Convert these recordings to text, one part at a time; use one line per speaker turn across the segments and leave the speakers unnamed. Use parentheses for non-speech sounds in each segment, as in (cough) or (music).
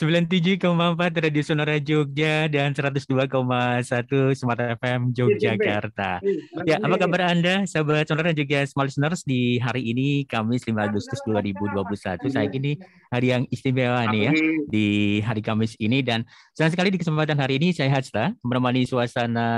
97,4 Radio Sonora Jogja dan 102,1 Smart FM Yogyakarta. Iya, iya, iya. Ya, apa kabar Anda sahabat Sonora juga Small Listeners di hari ini Kamis 5 Agustus 2021. Saya ini hari yang istimewa nih ya di hari Kamis ini dan senang sekali di kesempatan hari ini saya Hasta menemani suasana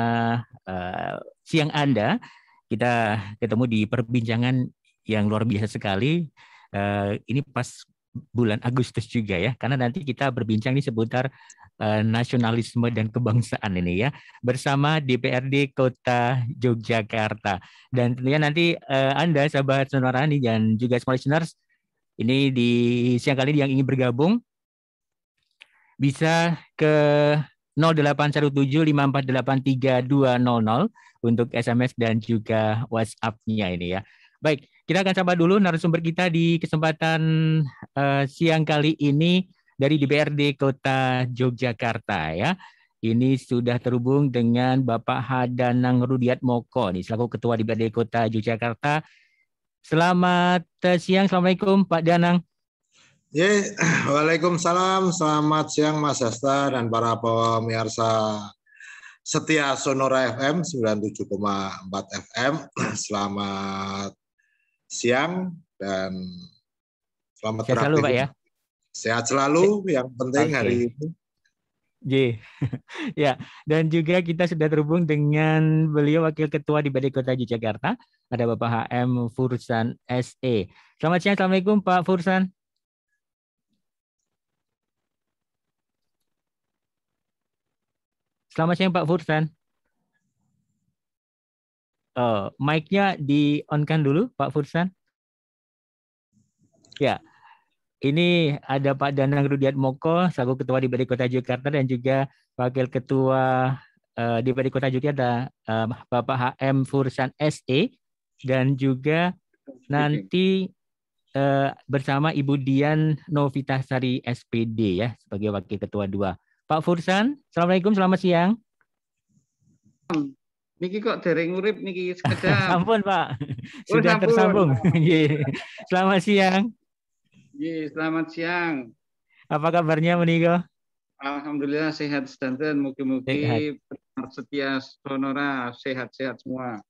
uh, siang Anda. Kita ketemu di perbincangan yang luar biasa sekali. Uh, ini pas bulan Agustus juga ya, karena nanti kita berbincang nih seputar uh, nasionalisme dan kebangsaan ini ya, bersama DPRD Kota Yogyakarta. Dan tentunya nanti uh, Anda, sahabat Sonorani dan juga small listeners, ini di siang kali ini yang ingin bergabung, bisa ke 081754832200 untuk SMS dan juga WhatsApp-nya ini ya. Baik, kita akan sapa dulu narasumber kita di kesempatan uh, siang kali ini dari DPRD Kota Yogyakarta ya. Ini sudah terhubung dengan Bapak Hadanang Rudiat Moko nih selaku Ketua DPRD Kota Yogyakarta. Selamat eh, siang, Assalamualaikum Pak Danang.
Ya, Waalaikumsalam. Selamat siang Mas Hasta dan para pemirsa setia Sonora FM 97,4 FM. Selamat siang dan selamat Sehat selalu, Pak ya. Sehat selalu, yang penting okay. hari ini.
J. (laughs) ya, dan juga kita sudah terhubung dengan beliau Wakil Ketua di Badai Kota Yogyakarta, ada Bapak HM Fursan SE. Selamat siang, Assalamualaikum Pak Fursan. Selamat siang Pak Fursan uh, mic-nya di on kan dulu Pak Fursan. Ya. Ini ada Pak Danang Rudiat Moko, selaku Ketua DPD Kota Jakarta dan juga Wakil Ketua uh, eh, DPD Kota Jakarta uh, eh, Bapak HM Fursan SE dan juga nanti uh, bersama Ibu Dian Novitasari SPD ya sebagai Wakil Ketua dua. Pak Fursan, Assalamualaikum, selamat siang.
Hmm. Niki kok dereng urip niki (laughs) sekedar. Sampun, Pak. Oh, Sudah tersambung.
tersambung. (laughs) selamat siang.
Ye, selamat siang.
Apa kabarnya menika?
Alhamdulillah sehat sedanten. Mugi-mugi setia sonora sehat-sehat semua.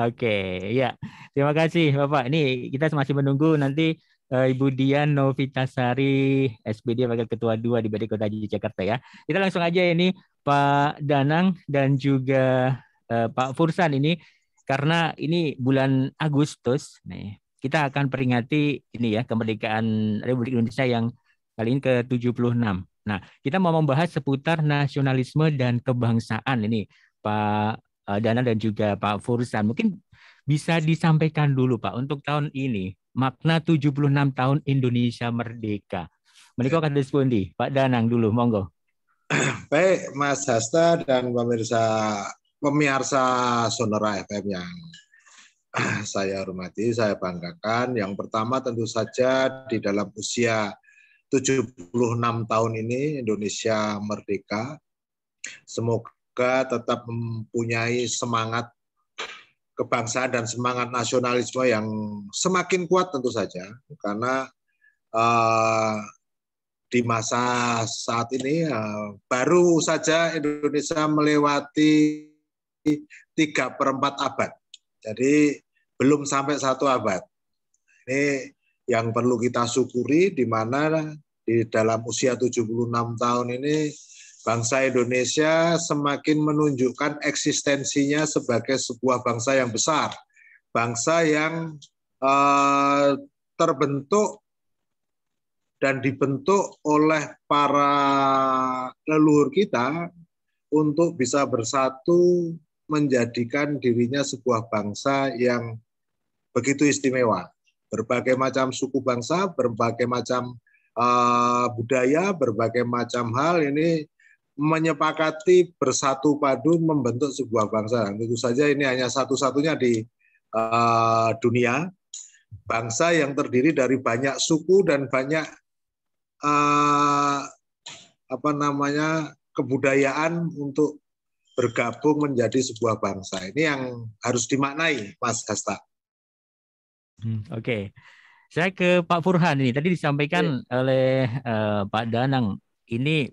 Oke, okay, ya. Terima kasih Bapak. Ini kita masih menunggu nanti uh, Ibu Dian Novitasari SPD Wakil Ketua 2 di Badai Kota Jakarta ya. Kita langsung aja ini Pak Danang dan juga eh, Pak Fursan ini karena ini bulan Agustus nih kita akan peringati ini ya kemerdekaan Republik Indonesia yang kali ini ke-76. Nah, kita mau membahas seputar nasionalisme dan kebangsaan ini Pak eh, Dana dan juga Pak Fursan. Mungkin bisa disampaikan dulu Pak untuk tahun ini makna 76 tahun Indonesia merdeka. Menikah kata Pak Danang dulu, monggo.
(clears throat) Baik, Mas Hasta dan pemirsa pemirsa Sonora FM yang (clears throat) saya hormati, saya banggakan. Yang pertama tentu saja di dalam usia 76 tahun ini Indonesia merdeka. Semoga tetap mempunyai semangat kebangsaan dan semangat nasionalisme yang semakin kuat tentu saja karena uh, di masa saat ini uh, baru saja Indonesia melewati tiga perempat abad. Jadi belum sampai satu abad. Ini yang perlu kita syukuri di mana di dalam usia 76 tahun ini bangsa Indonesia semakin menunjukkan eksistensinya sebagai sebuah bangsa yang besar, bangsa yang eh, terbentuk dan dibentuk oleh para leluhur kita untuk bisa bersatu menjadikan dirinya sebuah bangsa yang begitu istimewa. Berbagai macam suku bangsa, berbagai macam uh, budaya, berbagai macam hal ini menyepakati bersatu padu membentuk sebuah bangsa. Dan tentu saja ini hanya satu-satunya di uh, dunia bangsa yang terdiri dari banyak suku dan banyak uh, apa namanya kebudayaan untuk bergabung menjadi sebuah bangsa. Ini yang harus dimaknai, Mas Hasta.
Hmm, Oke. Okay. Saya ke Pak Furhan ini. Tadi disampaikan yeah. oleh uh, Pak Danang, ini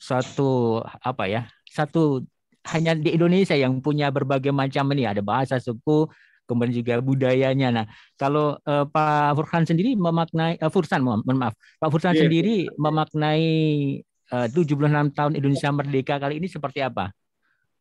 satu apa ya? Satu hanya di Indonesia yang punya berbagai macam ini ada bahasa suku kemudian juga budayanya. Nah, kalau uh, Pak Furhan sendiri memaknai uh, Fursan mohon, maaf, Pak Furhan yeah. Iya. sendiri memaknai uh, 76 tahun Indonesia merdeka kali ini seperti apa?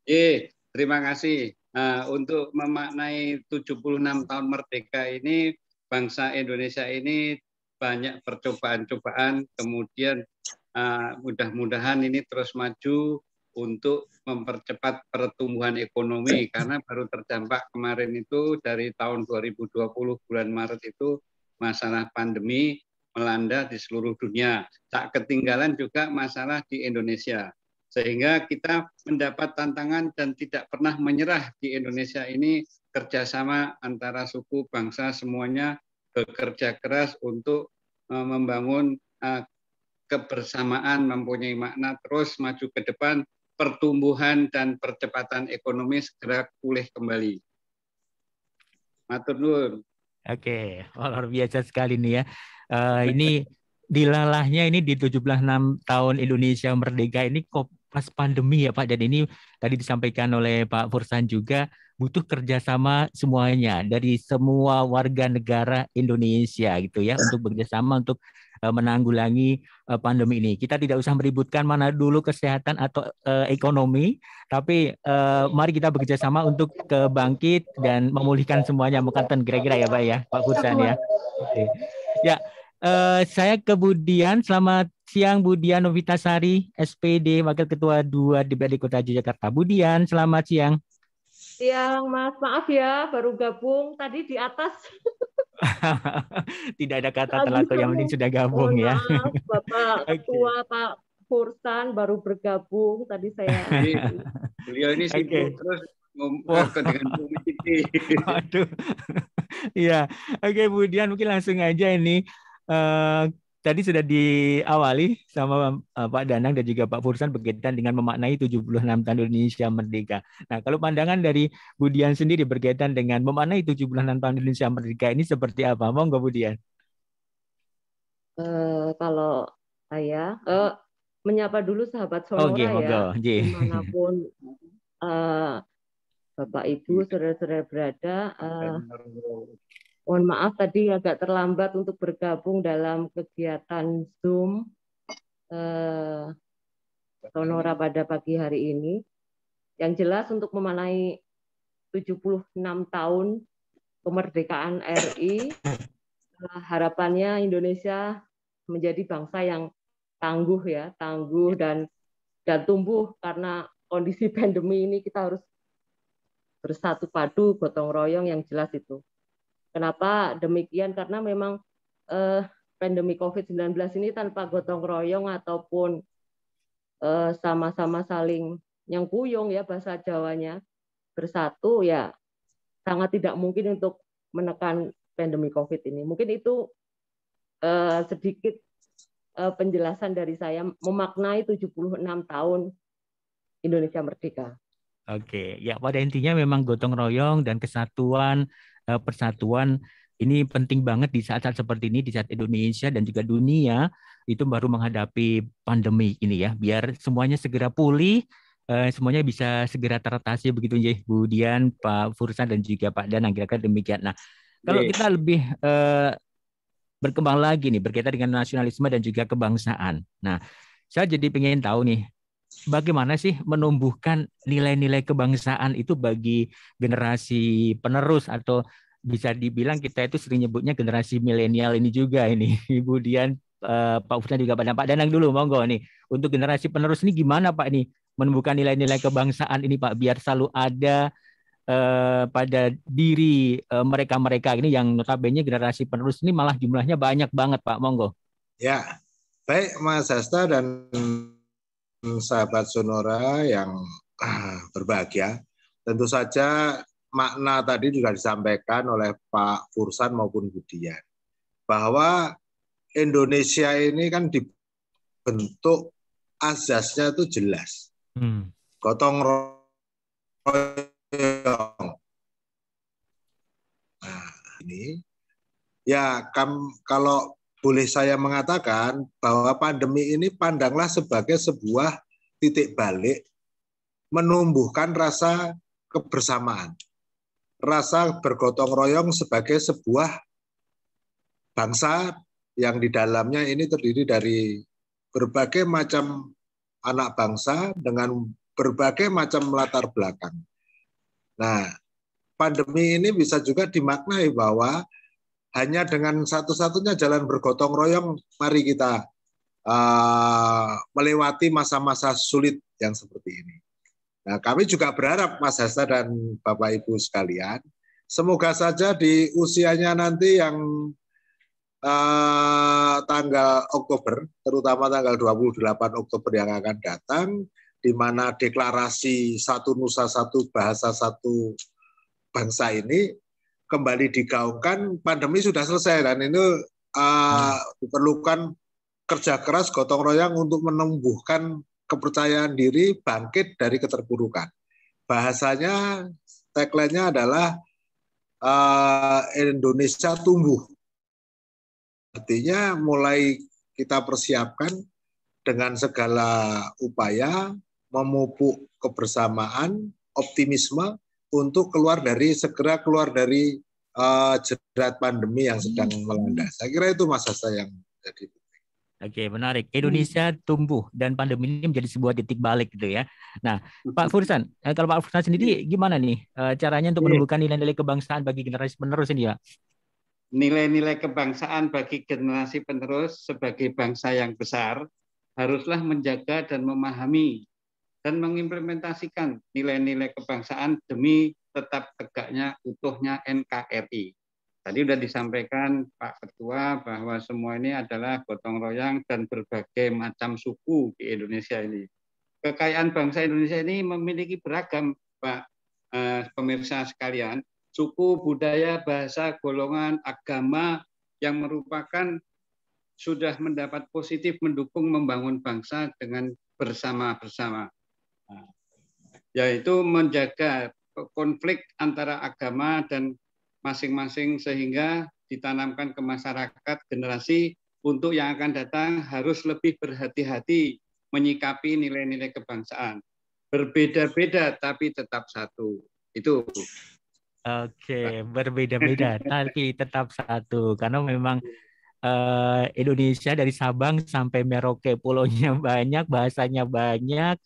Ye, terima kasih. Nah, untuk memaknai 76 tahun merdeka ini, bangsa Indonesia ini banyak percobaan-cobaan, kemudian uh, mudah-mudahan ini terus maju untuk mempercepat pertumbuhan ekonomi karena baru terdampak kemarin itu dari tahun 2020 bulan Maret itu masalah pandemi melanda di seluruh dunia. Tak ketinggalan juga masalah di Indonesia sehingga kita mendapat tantangan dan tidak pernah menyerah di Indonesia ini kerjasama antara suku bangsa semuanya bekerja keras untuk e, membangun e, kebersamaan mempunyai makna terus maju ke depan pertumbuhan dan percepatan ekonomi segera pulih kembali. Matur nuwun.
Oke, luar biasa sekali nih ya. Uh, ini (laughs) dilalahnya ini di 76 tahun Indonesia merdeka ini pas pandemi ya Pak dan ini tadi disampaikan oleh Pak Fursan juga butuh kerjasama semuanya dari semua warga negara Indonesia gitu ya untuk bekerjasama untuk eh, menanggulangi eh, pandemi ini kita tidak usah meributkan mana dulu kesehatan atau eh, ekonomi tapi mari kita bekerjasama untuk kebangkit dan memulihkan semuanya bukan kira-kira ya Pak ya Pak Fursan ya iya, Oke. ya saya kemudian selamat siang Budian Novitasari, SPD, Wakil Ketua 2 DPRD Kota Yogyakarta. Budian, selamat siang.
Siang, Mas. Maaf ya, baru gabung tadi di atas.
(laughs) Tidak ada kata telat, yang penting sudah gabung oh, ya. Maaf,
Bapak (laughs) Ketua, Pak Fursan baru bergabung tadi saya.
(laughs) beliau ini sibuk okay. terus Oh. dengan Aduh.
Iya. Oke, okay, Budian mungkin langsung aja ini uh, tadi sudah diawali sama eh, Pak Danang dan juga Pak Fursan berkaitan dengan memaknai 76 tahun Indonesia Merdeka. Nah, kalau pandangan dari Budian sendiri berkaitan dengan memaknai 76 tahun Indonesia Merdeka ini seperti apa? Monggo Budian.
Uh, kalau saya uh, menyapa dulu sahabat oh, Sonora okay, ya, okay. dimanapun uh, Bapak Ibu, iya. saudara-saudara berada. Uh, Mohon maaf tadi agak terlambat untuk bergabung dalam kegiatan Zoom eh, Sonora pada pagi hari ini. Yang jelas untuk memanai 76 tahun kemerdekaan RI, eh, harapannya Indonesia menjadi bangsa yang tangguh ya, tangguh dan dan tumbuh karena kondisi (laughs) pandemi ini kita harus bersatu padu gotong royong yang jelas itu. Kenapa demikian? Karena memang eh, pandemi COVID-19 ini tanpa gotong royong ataupun eh, sama-sama saling yang kuyung ya bahasa Jawanya bersatu ya sangat tidak mungkin untuk menekan pandemi COVID ini. Mungkin itu eh, sedikit eh, penjelasan dari saya memaknai 76 tahun Indonesia Merdeka.
Oke, ya pada intinya memang gotong royong dan kesatuan Eh, persatuan ini penting banget di saat-saat seperti ini di saat Indonesia dan juga dunia itu baru menghadapi pandemi ini ya biar semuanya segera pulih eh, semuanya bisa segera teratasi begitu ya Bu Dian, Pak Fursan dan juga Pak Danang kira-kira demikian. Nah, kalau kita lebih eh, berkembang lagi nih berkaitan dengan nasionalisme dan juga kebangsaan. Nah, saya jadi pengen tahu nih bagaimana sih menumbuhkan nilai-nilai kebangsaan itu bagi generasi penerus atau bisa dibilang kita itu sering nyebutnya generasi milenial ini juga ini (laughs) Ibu Dian eh, Pak Ufna juga pada Pak Danang dulu monggo nih untuk generasi penerus ini gimana Pak ini menumbuhkan nilai-nilai kebangsaan ini Pak biar selalu ada eh, pada diri eh, mereka-mereka ini yang notabene generasi penerus ini malah jumlahnya banyak banget Pak monggo
ya baik Mas Hasta dan sahabat Sonora yang ah, berbahagia. Tentu saja makna tadi juga disampaikan oleh Pak Fursan maupun Budian bahwa Indonesia ini kan dibentuk azasnya itu jelas. Hmm. Gotong royong. Nah, ini ya kam, kalau boleh saya mengatakan bahwa pandemi ini pandanglah sebagai sebuah titik balik menumbuhkan rasa kebersamaan, rasa bergotong royong sebagai sebuah bangsa yang di dalamnya ini terdiri dari berbagai macam anak bangsa dengan berbagai macam latar belakang. Nah, pandemi ini bisa juga dimaknai bahwa hanya dengan satu-satunya jalan bergotong royong, mari kita uh, melewati masa-masa sulit yang seperti ini. Nah, kami juga berharap Mas Hasta dan Bapak Ibu sekalian, semoga saja di usianya nanti yang uh, tanggal Oktober, terutama tanggal 28 Oktober yang akan datang, di mana deklarasi satu nusa satu bahasa satu bangsa ini kembali digaungkan pandemi sudah selesai dan ini uh, hmm. diperlukan kerja keras gotong royong untuk menumbuhkan kepercayaan diri bangkit dari keterpurukan. Bahasanya tagline-nya adalah uh, Indonesia tumbuh. Artinya mulai kita persiapkan dengan segala upaya memupuk kebersamaan, optimisme untuk keluar dari segera keluar dari uh, jerat pandemi yang sedang hmm. melanda. Saya kira itu masa saya yang jadi Oke,
menarik. Indonesia tumbuh dan pandemi ini menjadi sebuah titik balik gitu ya. Nah, Pak Fursan, eh, kalau Pak Fursan sendiri iya. gimana nih eh, caranya untuk iya. menumbuhkan nilai-nilai kebangsaan bagi generasi penerus ini
ya? Nilai-nilai kebangsaan bagi generasi penerus sebagai bangsa yang besar haruslah menjaga dan memahami dan mengimplementasikan nilai-nilai kebangsaan demi tetap tegaknya utuhnya NKRI. Tadi sudah disampaikan Pak Ketua bahwa semua ini adalah gotong royong dan berbagai macam suku di Indonesia ini. Kekayaan bangsa Indonesia ini memiliki beragam, Pak eh, pemirsa sekalian, suku, budaya, bahasa, golongan, agama yang merupakan sudah mendapat positif mendukung membangun bangsa dengan bersama-bersama yaitu menjaga konflik antara agama dan masing-masing sehingga ditanamkan ke masyarakat generasi untuk yang akan datang harus lebih berhati-hati menyikapi nilai-nilai kebangsaan. Berbeda-beda tapi tetap satu. Itu.
Oke, berbeda-beda (laughs) tapi tetap satu karena memang uh, Indonesia dari Sabang sampai Merauke pulaunya (laughs) banyak, bahasanya banyak,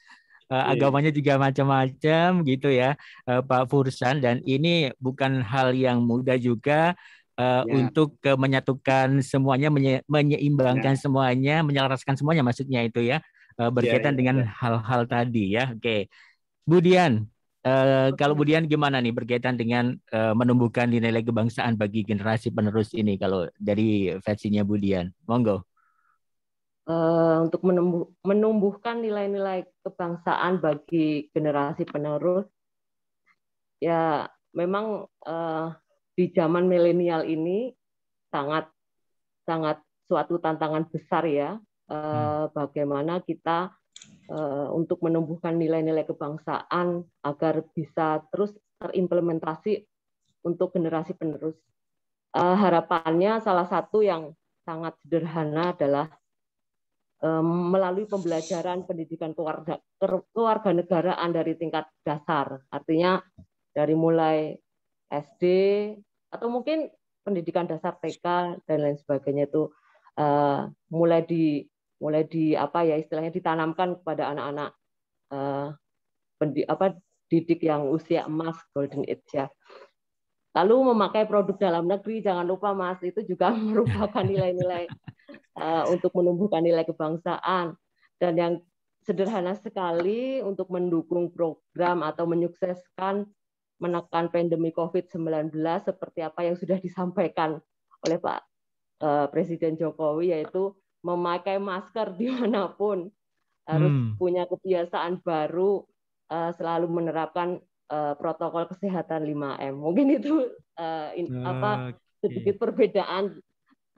yeah. Iya. agamanya juga macam-macam gitu ya eh, Pak Fursan dan ini bukan hal yang mudah juga uh, ya. untuk ke menyatukan semuanya, menye menyeimbangkan ya. semuanya, menyelaraskan semuanya maksudnya itu ya uh, berkaitan ya, ya, dengan hal-hal ya. tadi ya. Oke, okay. Budian, uh, kalau Budian gimana nih berkaitan dengan uh, menumbuhkan nilai-nilai kebangsaan bagi generasi penerus ini kalau dari versinya Budian, monggo.
Eh, untuk menumbuh, menumbuhkan nilai-nilai kebangsaan bagi generasi penerus. Ya, memang uh, di zaman milenial ini sangat sangat suatu tantangan besar ya uh, bagaimana kita uh, untuk menumbuhkan nilai-nilai kebangsaan agar bisa terus terimplementasi untuk generasi penerus. Uh, harapannya salah satu yang sangat sederhana adalah melalui pembelajaran pendidikan keluarga kewarganegaraan dari tingkat dasar. Artinya dari mulai SD atau mungkin pendidikan dasar TK dan lain sebagainya itu eh, mulai di mulai di apa ya istilahnya ditanamkan kepada anak-anak eh, apa didik yang usia emas golden age ya. Lalu memakai produk dalam negeri, jangan lupa Mas, itu juga (laughs) merupakan nilai-nilai uh, untuk menumbuhkan nilai kebangsaan. Dan yang sederhana sekali untuk mendukung program atau menyukseskan menekan pandemi COVID-19 seperti apa yang sudah disampaikan oleh Pak uh, Presiden Jokowi, yaitu memakai masker (laughs) dimanapun, harus hmm. punya kebiasaan baru, uh, selalu menerapkan Eh, protokol kesehatan 5M. Mungkin itu uh, in, okay. apa ah, sedikit perbedaan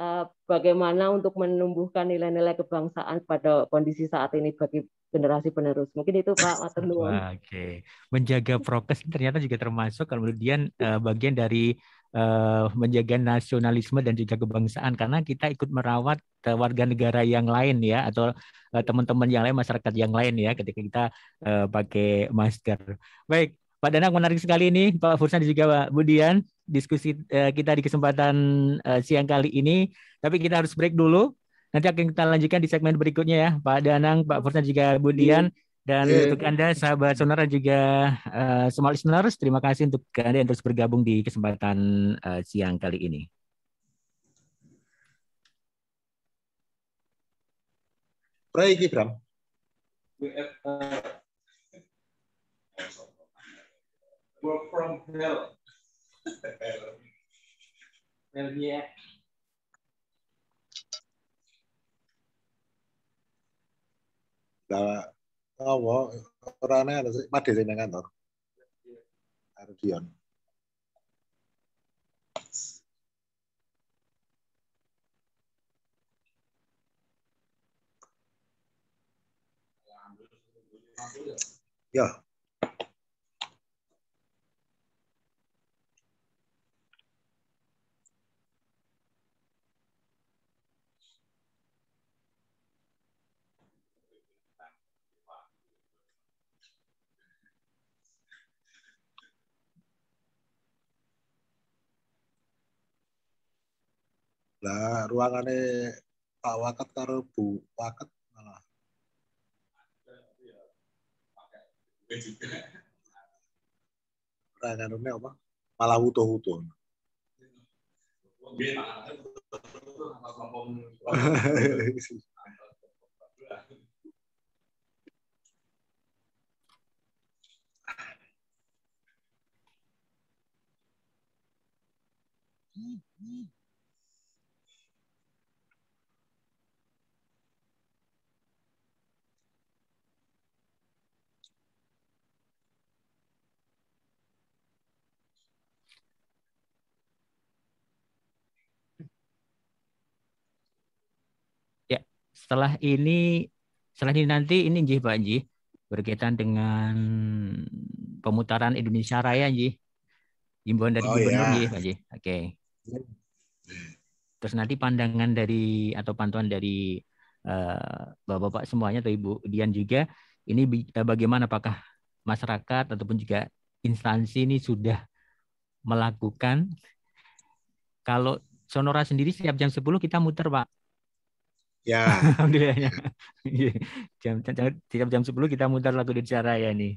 uh, bagaimana untuk menumbuhkan nilai-nilai kebangsaan pada kondisi saat ini bagi generasi penerus. Mungkin itu Pak Matur (laughs) Oke. Okay.
Menjaga prokes ternyata juga termasuk kemudian uh, bagian dari uh, menjaga nasionalisme dan juga kebangsaan karena kita ikut merawat uh, warga negara yang lain ya atau teman-teman yang lain masyarakat yang lain ya ketika kita uh, pakai masker. Baik, Pak Danang menarik sekali ini, Pak Fursan dan juga Pak Budian diskusi uh, kita di kesempatan uh, siang kali ini. Tapi kita harus break dulu. Nanti akan kita lanjutkan di segmen berikutnya ya, Pak Danang, Pak Fursan juga Budian. Dan yeah. untuk Anda, sahabat sonora juga uh, eh, semua listeners, terima kasih untuk Anda yang terus bergabung di kesempatan uh, siang kali ini.
Pray, Ibram. Work from hell. hell yeah. Lah, apa orangnya ada Pak Desi nang kantor. Ardion. Ya. Lah ruangannya Pak Waket karo Bu Waket malah. Ruangannya apa? Malah utuh-utuh.
Mm-hmm. (laughs)
setelah ini setelah ini nanti ini Jih Pak Jih berkaitan dengan pemutaran Indonesia Raya Jih. Himbauan dari oh, gubernur iya. Jih Pak Jih. Oke. Okay. Iya. Terus nanti pandangan dari atau pantauan dari bapak eh, Bapak-bapak semuanya atau Ibu Dian juga ini eh, bagaimana apakah masyarakat ataupun juga instansi ini sudah melakukan kalau Sonora sendiri setiap jam 10 kita muter Pak Ya. (laughs) Alhamdulillahnya. Iya. jam, jam, jam, jam 10 kita mutar lagu di cara ya nih.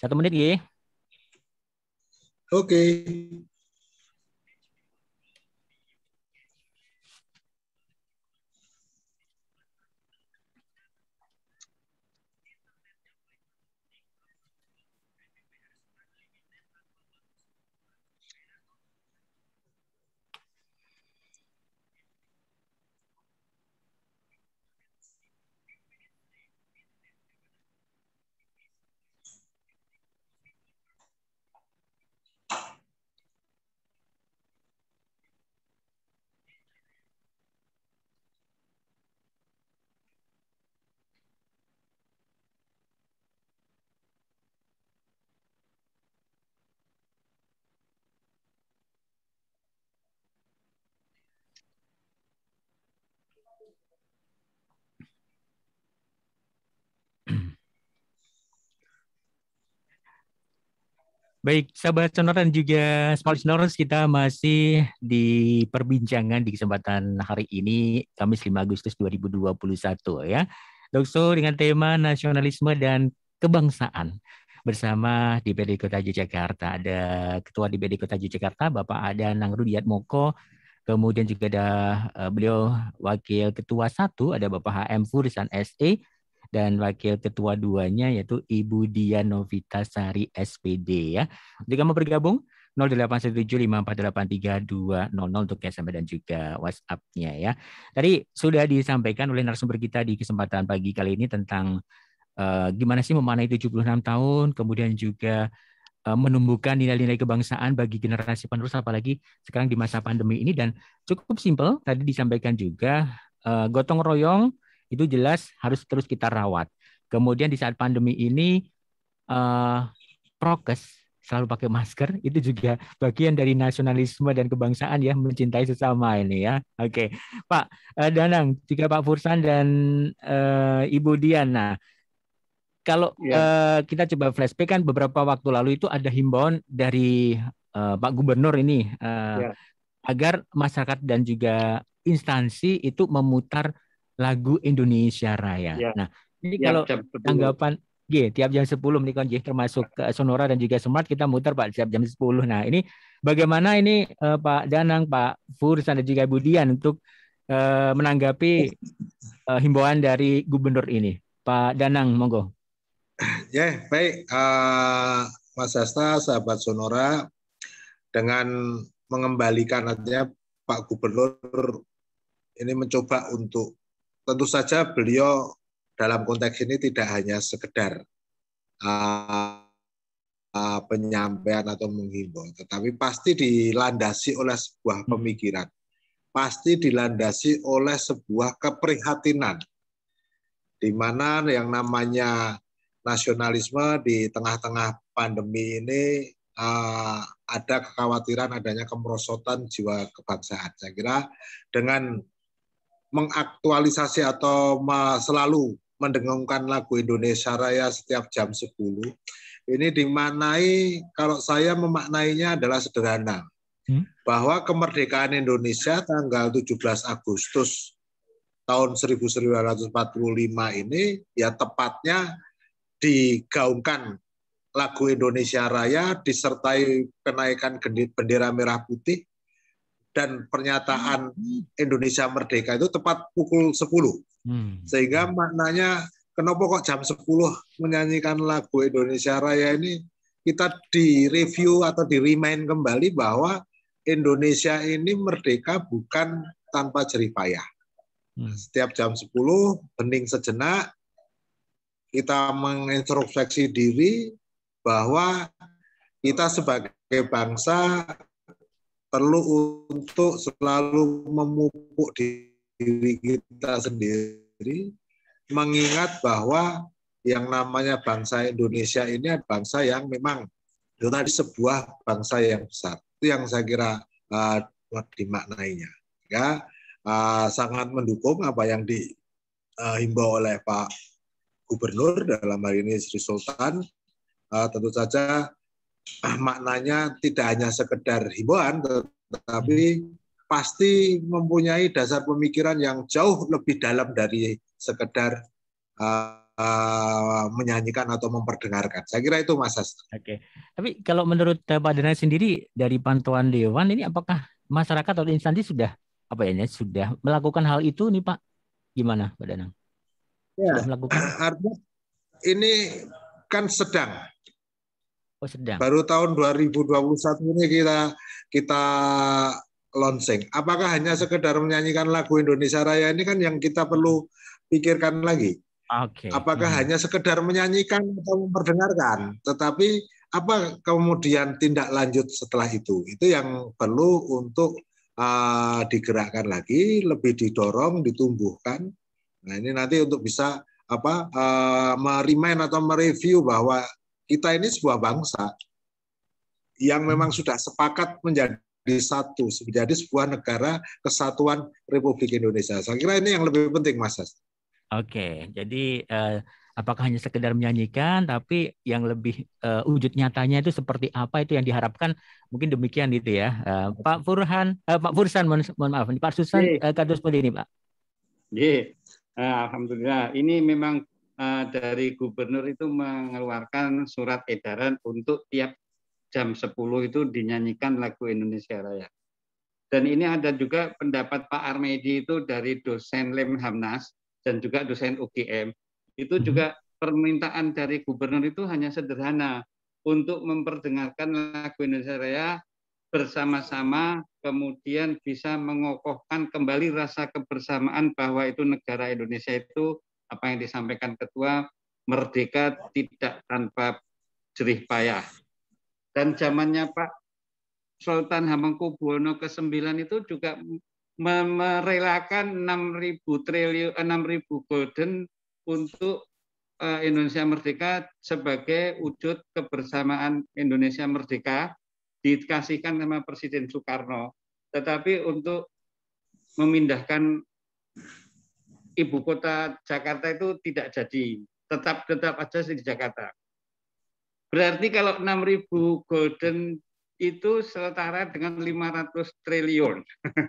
Satu menit, ya.
Oke. Okay.
Baik, sahabat sonor dan juga Small sonors, kita masih di perbincangan di kesempatan hari ini, Kamis 5 Agustus 2021 ya. Dokso dengan tema nasionalisme dan kebangsaan bersama DPD Kota Yogyakarta. Ada Ketua DPD Kota Yogyakarta, Bapak Ada Rudiat Moko, kemudian juga ada eh, beliau Wakil Ketua Satu ada Bapak HM Furisan SE, dan wakil ketua duanya yaitu Ibu Dia Novita Sari SPD ya. Jika mau bergabung 0817548320 untuk SMS dan juga WhatsApp-nya ya. Tadi sudah disampaikan oleh narasumber kita di kesempatan pagi kali ini tentang uh, gimana sih memanai 76 tahun, kemudian juga eh, menumbuhkan nilai-nilai kebangsaan bagi generasi penerus apalagi sekarang di masa pandemi ini dan cukup simpel tadi disampaikan juga eh, gotong royong itu jelas harus terus kita rawat. Kemudian di saat pandemi ini uh, prokes selalu pakai masker (laughs) itu juga bagian dari nasionalisme dan kebangsaan ya mencintai sesama ini ya. Oke, Pak eh, Danang, juga Pak Fursan dan uh, Ibu Diana. Kalau ya. uh, kita coba flashback kan beberapa waktu lalu itu ada himbauan dari uh, Pak Gubernur ini uh, ya. agar masyarakat dan juga instansi itu memutar lagu Indonesia Raya. Ya. Nah, ini ya, kalau tanggapan G iya, tiap jam 10 kan J termasuk ke eh, Sonora dan juga Smart kita muter Pak tiap jam 10. Nah, ini bagaimana ini uh, Pak Danang, Pak Furs, dan juga Budian untuk uh, menanggapi uh, himbauan dari gubernur ini. Pak Danang, monggo.
Ya, baik. Uh, Mas Hasta, sahabat Sonora, dengan mengembalikan artinya Pak Gubernur ini mencoba untuk tentu saja beliau dalam konteks ini tidak hanya sekedar uh, uh, penyampaian atau menghimbau, tetapi pasti dilandasi oleh sebuah hmm. pemikiran, pasti dilandasi oleh sebuah keprihatinan, di mana yang namanya nasionalisme di tengah-tengah pandemi ini uh, ada kekhawatiran adanya kemerosotan jiwa kebangsaan. Saya kira dengan mengaktualisasi atau selalu mendengungkan lagu Indonesia Raya setiap jam 10. Ini dimaknai kalau saya memaknainya adalah sederhana. Hmm? Bahwa kemerdekaan Indonesia tanggal 17 Agustus tahun 1945 ini ya tepatnya digaungkan lagu Indonesia Raya disertai kenaikan bendera merah putih dan pernyataan hmm. Indonesia Merdeka itu tepat pukul 10. Hmm. Sehingga maknanya kenapa kok jam 10 menyanyikan lagu Indonesia Raya ini kita direview atau di kembali bahwa Indonesia ini merdeka bukan tanpa jeripayah. Hmm. Setiap jam 10 bening sejenak kita mengintrospeksi diri bahwa kita sebagai bangsa perlu untuk selalu memupuk diri kita sendiri, mengingat bahwa yang namanya bangsa Indonesia ini adalah bangsa yang memang itu tadi sebuah bangsa yang besar. Itu yang saya kira uh, dimaknainya. Ya, uh, sangat mendukung apa yang dihimbau eh, uh, oleh Pak Gubernur dalam hari ini Sri Sultan. Uh, tentu saja Ah, maknanya tidak hanya sekedar himbauan, tetapi pasti mempunyai dasar pemikiran yang jauh lebih dalam dari sekedar uh, uh, menyanyikan atau memperdengarkan. Saya kira itu Mas As. Oke.
Tapi kalau menurut eh, Pak Denai sendiri dari pantauan Dewan ini apakah masyarakat atau instansi sudah apa ya sudah melakukan hal itu nih Pak? Gimana Pak Danang?
Ya, sudah melakukan. (clears throat) Artinya ini kan sedang Oh, sedang. Baru tahun 2021 ini kita kita launching. Apakah hanya sekedar menyanyikan lagu Indonesia Raya ini kan yang kita perlu pikirkan lagi. Oke. Okay. Apakah hmm. hanya sekedar menyanyikan atau memperdengarkan, tetapi apa kemudian tindak lanjut setelah itu? Itu yang perlu untuk uh, digerakkan lagi, lebih didorong, ditumbuhkan. Nah ini nanti untuk bisa apa uh, ah, merimain atau mereview bahwa kita ini sebuah bangsa yang memang hmm. sudah sepakat menjadi satu, menjadi sebuah negara kesatuan Republik Indonesia. Saya kira ini yang lebih penting, Mas.
Oke, jadi uh, apakah hanya sekedar menyanyikan, tapi yang lebih uh, wujud nyatanya itu seperti apa itu yang diharapkan? Mungkin demikian itu ya, uh, Pak Furhan, uh, Pak Fursan, mohon, mohon maaf, Pak Susan, uh, seperti ini, Pak.
Yeah. Iya. Alhamdulillah, ini memang Eh, dari gubernur itu mengeluarkan surat edaran untuk tiap jam 10 itu dinyanyikan lagu Indonesia Raya. Dan ini ada juga pendapat Pak Armedi itu dari dosen Lemhamnas dan juga dosen UGM. Itu mhm. juga permintaan dari gubernur itu hanya sederhana untuk memperdengarkan lagu Indonesia Raya bersama-sama kemudian bisa mengokohkan kembali rasa kebersamaan bahwa itu negara Indonesia itu apa yang disampaikan ketua merdeka tidak tanpa jerih payah. Dan zamannya Pak Sultan Hamengkubuwono ke-9 itu juga merelakan 6.000 triliun 6.000 eh, golden untuk eh, Indonesia Merdeka sebagai wujud kebersamaan Indonesia Merdeka dikasihkan sama Presiden Soekarno. Tetapi untuk memindahkan ibu kota Jakarta itu tidak jadi, tetap tetap aja di Jakarta. Berarti kalau 6.000 golden itu setara dengan 500 triliun. (laughs)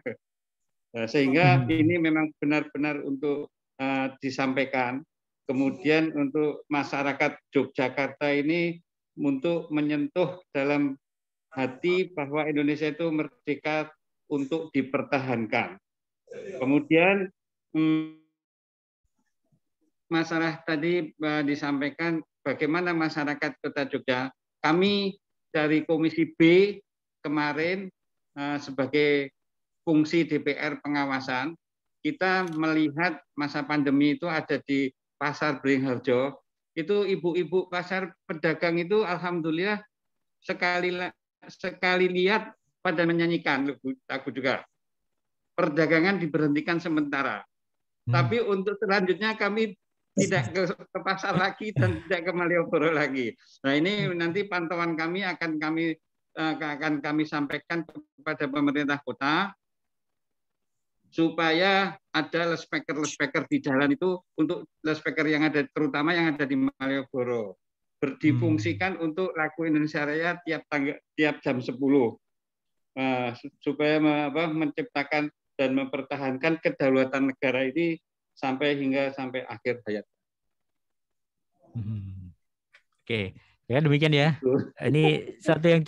Nah, sehingga hmm. ini memang benar-benar untuk uh, disampaikan. Kemudian untuk masyarakat Yogyakarta ini untuk menyentuh dalam hati bahwa Indonesia itu merdeka untuk dipertahankan. Kemudian hmm, masalah tadi e, disampaikan bagaimana masyarakat Kota Jogja. Kami dari Komisi B kemarin e, sebagai fungsi DPR pengawasan, kita melihat masa pandemi itu ada di Pasar Beringharjo. Itu ibu-ibu pasar pedagang itu alhamdulillah sekali sekali lihat pada menyanyikan lagu juga. Perdagangan diberhentikan sementara. Hmm. Tapi untuk selanjutnya kami tidak ke, ke pasar lagi dan tidak ke Malioboro lagi. Nah ini hmm. nanti pantauan kami akan kami eh, akan kami sampaikan kepada pemerintah kota supaya ada lespeker-lespeker di jalan itu untuk lespeker yang ada terutama yang ada di Malioboro berdifungsikan hmm. untuk lagu Indonesia Raya tiap tangga, tiap jam 10 uh, eh, supaya apa, menciptakan dan mempertahankan kedaulatan negara ini sampai hingga sampai akhir hayat.
Hmm. Oke, okay. ya demikian ya. Gitu. (laughs) Ini satu yang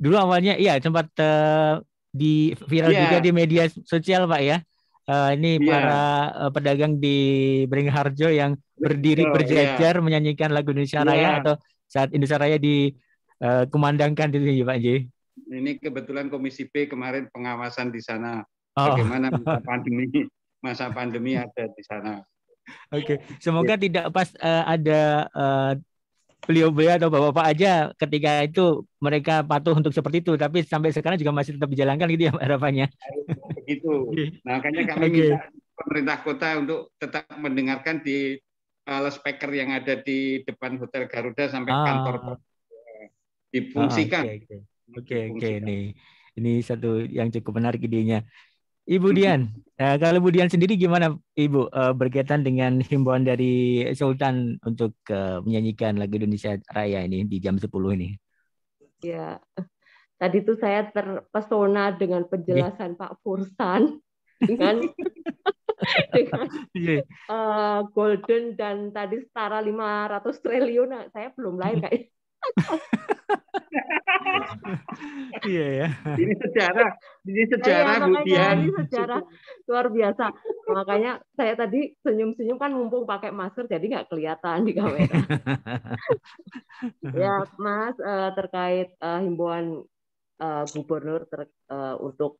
dulu awalnya iya sempat uh, di viral yeah. juga di media sosial Pak ya. Uh, ini yeah. para uh, pedagang di Beringharjo yang berdiri Betul, iya. berjajar yeah. menyanyikan lagu Indonesia yeah. Raya atau saat Indonesia Raya di uh, kumandangkan di Pak J.
Ini kebetulan Komisi P kemarin pengawasan di sana
oh. bagaimana (laughs)
pandemi masa pandemi ada di sana.
Oke, okay. semoga ya. tidak pas uh, ada uh, eh, beliau-beliau atau bapak-bapak aja ketika itu mereka patuh untuk seperti itu, tapi sampai sekarang juga masih tetap dijalankan gitu ya harapannya.
Begitu. Nah, makanya kami okay. minta pemerintah kota untuk tetap mendengarkan di uh, eh, speaker yang ada di depan Hotel Garuda sampai ah. kantor ah, difungsikan.
Oke, oke. Oke, Ini satu yang cukup menarik idenya. Ibu Dian, uh, kalau Ibu Dian sendiri gimana Ibu uh, berkaitan dengan himbauan dari Sultan untuk uh, menyanyikan lagu Indonesia Raya ini di jam 10 ini?
Ya, tadi tuh saya terpesona dengan penjelasan yeah. Pak Fursan (laughs) dengan (laughs) dengan uh, golden dan tadi setara 500 triliun nah, saya belum lain kayak
(laughs) iya ya. Ini sejarah, ini sejarah ya, Dian. Ini sejarah
luar biasa. Makanya saya tadi senyum-senyum kan mumpung pakai masker jadi nggak kelihatan di kamera.
(laughs) ya
Mas eh, terkait eh, himbauan eh, Gubernur ter, untuk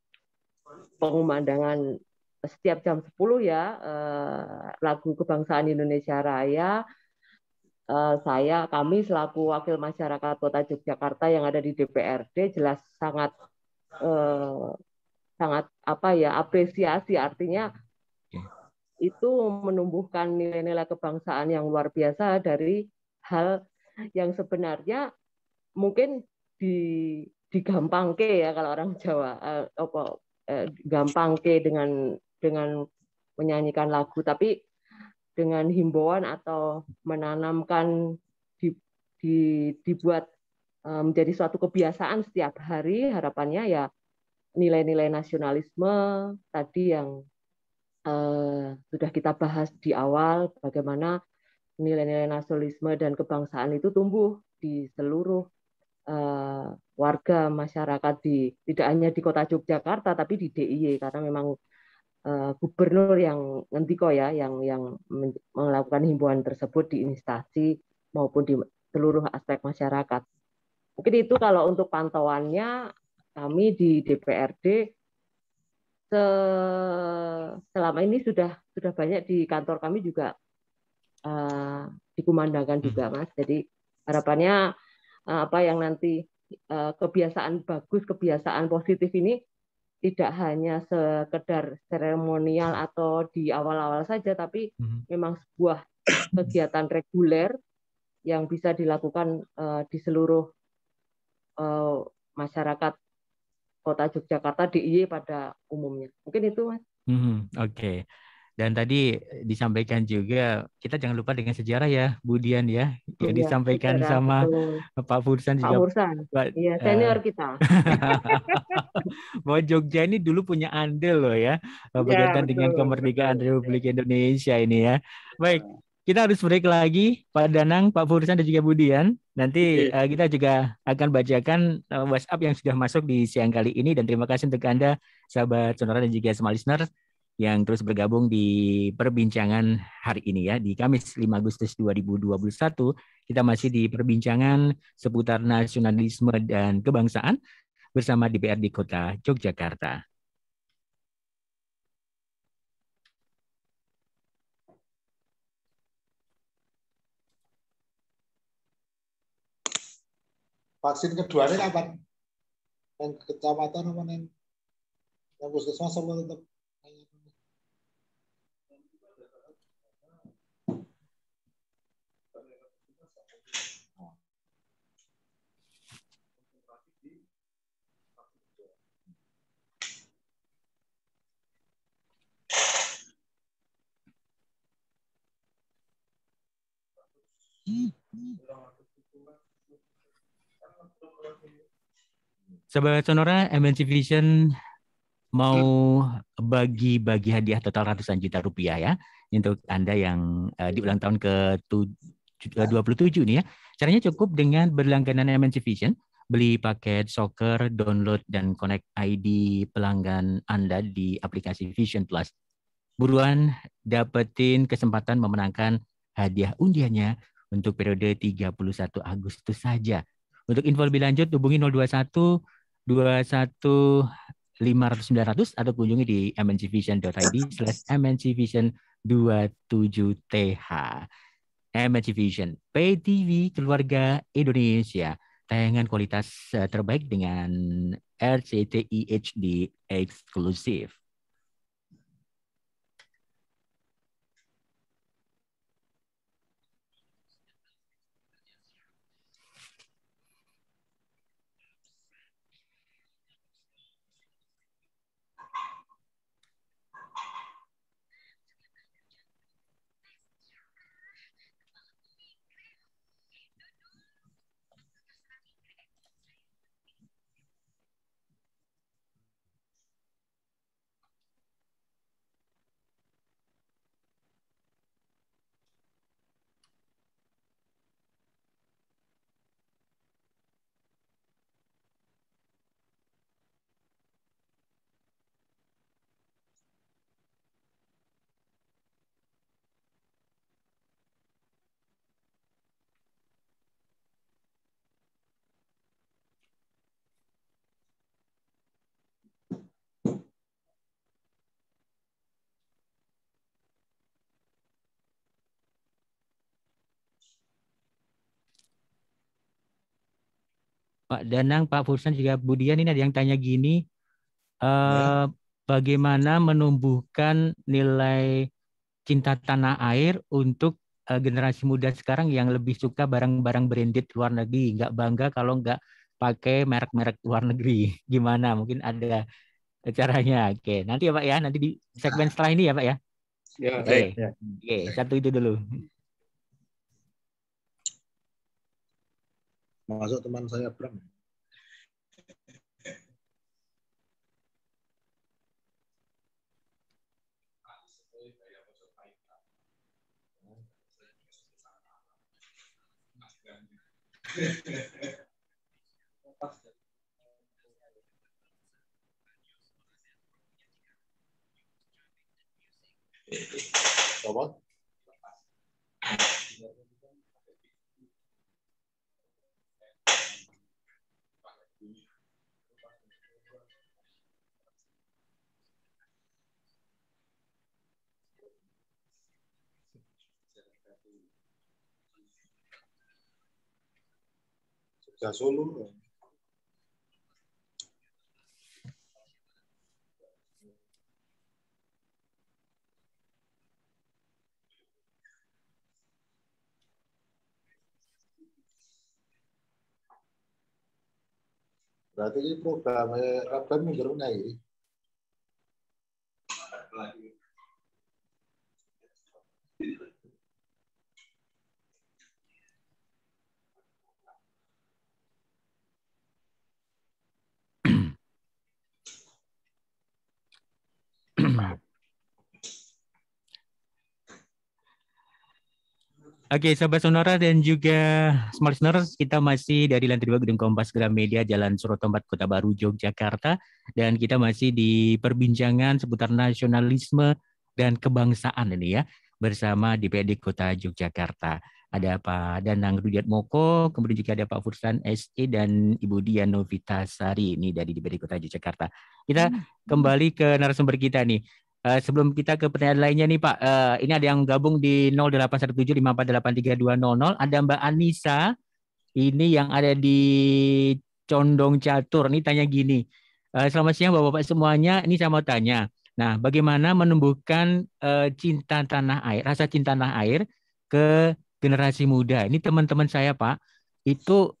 pengumandangan setiap jam 10 ya lagu kebangsaan Indonesia Raya Eh, saya kami selaku wakil masyarakat Kota Yogyakarta yang ada di DPRD jelas sangat eh, sangat apa ya apresiasi artinya itu menumbuhkan nilai-nilai kebangsaan yang luar biasa dari hal yang sebenarnya mungkin di digampangke ya kalau orang Jawa eh, apa eh, gampangke dengan dengan menyanyikan lagu tapi dengan himbauan atau menanamkan di, di, dibuat eh, menjadi suatu kebiasaan setiap hari harapannya ya nilai-nilai nasionalisme tadi yang eh, sudah kita bahas di awal bagaimana nilai-nilai nasionalisme dan kebangsaan itu tumbuh di seluruh eh, warga masyarakat di tidak hanya di kota Yogyakarta tapi di DIY karena memang uh, gubernur yang nanti kok ya yang yang melakukan himbauan tersebut di instansi maupun di seluruh aspek masyarakat. Mungkin itu kalau untuk pantauannya kami di DPRD selama ini sudah sudah banyak di kantor kami juga uh, dikumandangkan hmm. juga Mas. Jadi harapannya uh, apa yang nanti uh, kebiasaan bagus, kebiasaan positif ini tidak hanya sekedar seremonial atau di awal-awal saja, tapi hmm. memang sebuah (coughs) kegiatan reguler yang bisa dilakukan uh, di seluruh uh, masyarakat kota Yogyakarta DIY pada umumnya. Mungkin itu, Mas.
Hmm, Oke, okay. Dan tadi disampaikan juga kita jangan lupa dengan sejarah ya, Budian ya, Jadi ya, disampaikan sejarah, sama betul. Pak Fursan juga. Pak Fursan, Pak, iya eh, senior uh, kita. (laughs) bahwa Jogja ini dulu punya andil loh ya, iya, berkaitan betul, dengan kemerdekaan betul, Republik Indonesia ini ya. Baik, iya. kita harus break lagi Pak Danang, Pak Fursan dan juga Budian. Nanti uh, kita juga akan bacakan eh, WhatsApp yang sudah masuk di siang kali ini dan terima kasih untuk Anda sahabat sonora dan juga semua listeners yang terus bergabung di perbincangan hari ini ya di Kamis 5 Agustus 2021 kita masih di perbincangan seputar nasionalisme dan kebangsaan bersama DPRD Kota Yogyakarta.
vaksin kedua ini kapan? Yang kecamatan apa yang yang puskesmas apa tetap?
Sebagai Sonora, MNC Vision mau bagi-bagi hadiah total ratusan juta rupiah ya untuk Anda yang uh, di ulang tahun ke 27 nih ya. Caranya cukup dengan berlangganan MNC Vision, beli paket soccer, download dan connect ID pelanggan Anda di aplikasi Vision Plus. Buruan dapetin kesempatan memenangkan hadiah undiannya untuk periode 31 Agustus saja. Untuk info lebih lanjut hubungi 021 21 500 ratus atau kunjungi di mncvision.id slash mncvision27th. MNC Vision, TV Keluarga Indonesia. Tayangan kualitas eh, terbaik dengan RCTI HD eksklusif. Pak Danang, Pak Fursan juga Budian ini ada yang tanya gini, ya. eh, yeah. bagaimana menumbuhkan nilai cinta tanah air untuk uh, generasi muda sekarang yang lebih suka barang-barang branded luar negeri, nggak bangga kalau nggak pakai merek-merek luar negeri. (laughs) Gimana? Mungkin ada caranya. Oke, nanti ya Pak ya, nanti di segmen ah. setelah ini ya Pak ya. Ya, Oke, ya. Oke satu itu dulu.
masuk teman saya Bram. Apa? Ya Solo. Berarti ini programnya Rabban mundur lagi?
Oke, okay, sahabat Sonora dan juga Smart Listeners, kita masih dari lantai dua Gedung Kompas Gramedia, Jalan Suroto 4, Kota Baru, Yogyakarta. Dan kita masih di perbincangan seputar nasionalisme dan kebangsaan ini ya, bersama DPD Kota Yogyakarta. Ada Pak Danang Rudiat Moko, kemudian juga ada Pak Fursan SE dan Ibu Dian Novita Sari ini dari DPD Kota Yogyakarta. Kita hmm. kembali ke narasumber kita nih. Eh, sebelum kita ke pertanyaan lainnya nih Pak, uh, ini ada yang gabung di 081754833200. Ada Mbak Anissa, ini yang ada di Condong Catur. Ini tanya gini, uh, selamat siang Bapak-Bapak semuanya. Ini saya mau tanya, nah bagaimana menumbuhkan uh, cinta tanah air, rasa cinta tanah air ke generasi muda? Ini teman-teman saya Pak, itu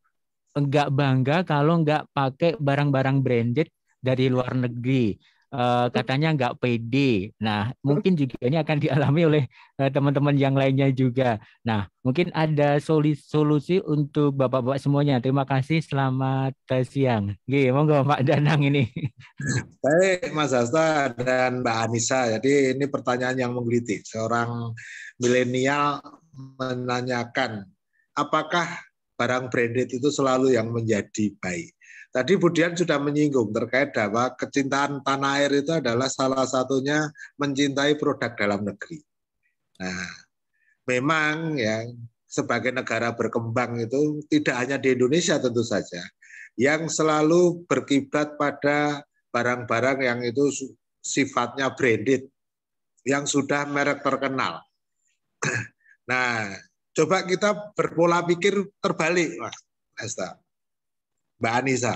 enggak bangga kalau enggak pakai barang-barang branded dari luar negeri Eh, katanya nggak pede. Nah, mungkin juga ini akan dialami oleh eh, teman-teman yang lainnya juga. Nah, mungkin ada solusi, untuk bapak-bapak semuanya. Terima kasih. Selamat eh, siang. Gih, monggo Pak Danang ini.
(laughs) Baik, Mas Hasta dan Mbak Anissa. Jadi ini pertanyaan yang menggelitik. Seorang milenial menanyakan apakah barang branded itu selalu yang menjadi baik. Tadi Budian sudah menyinggung terkait bahwa kecintaan tanah air itu adalah salah satunya mencintai produk dalam negeri. Nah, memang ya sebagai negara berkembang itu tidak hanya di Indonesia tentu saja yang selalu berkibat pada barang-barang yang itu sifatnya branded yang sudah merek terkenal. (clears throat) Nah, coba kita berpola pikir terbalik, Mas. Mbak Anissa.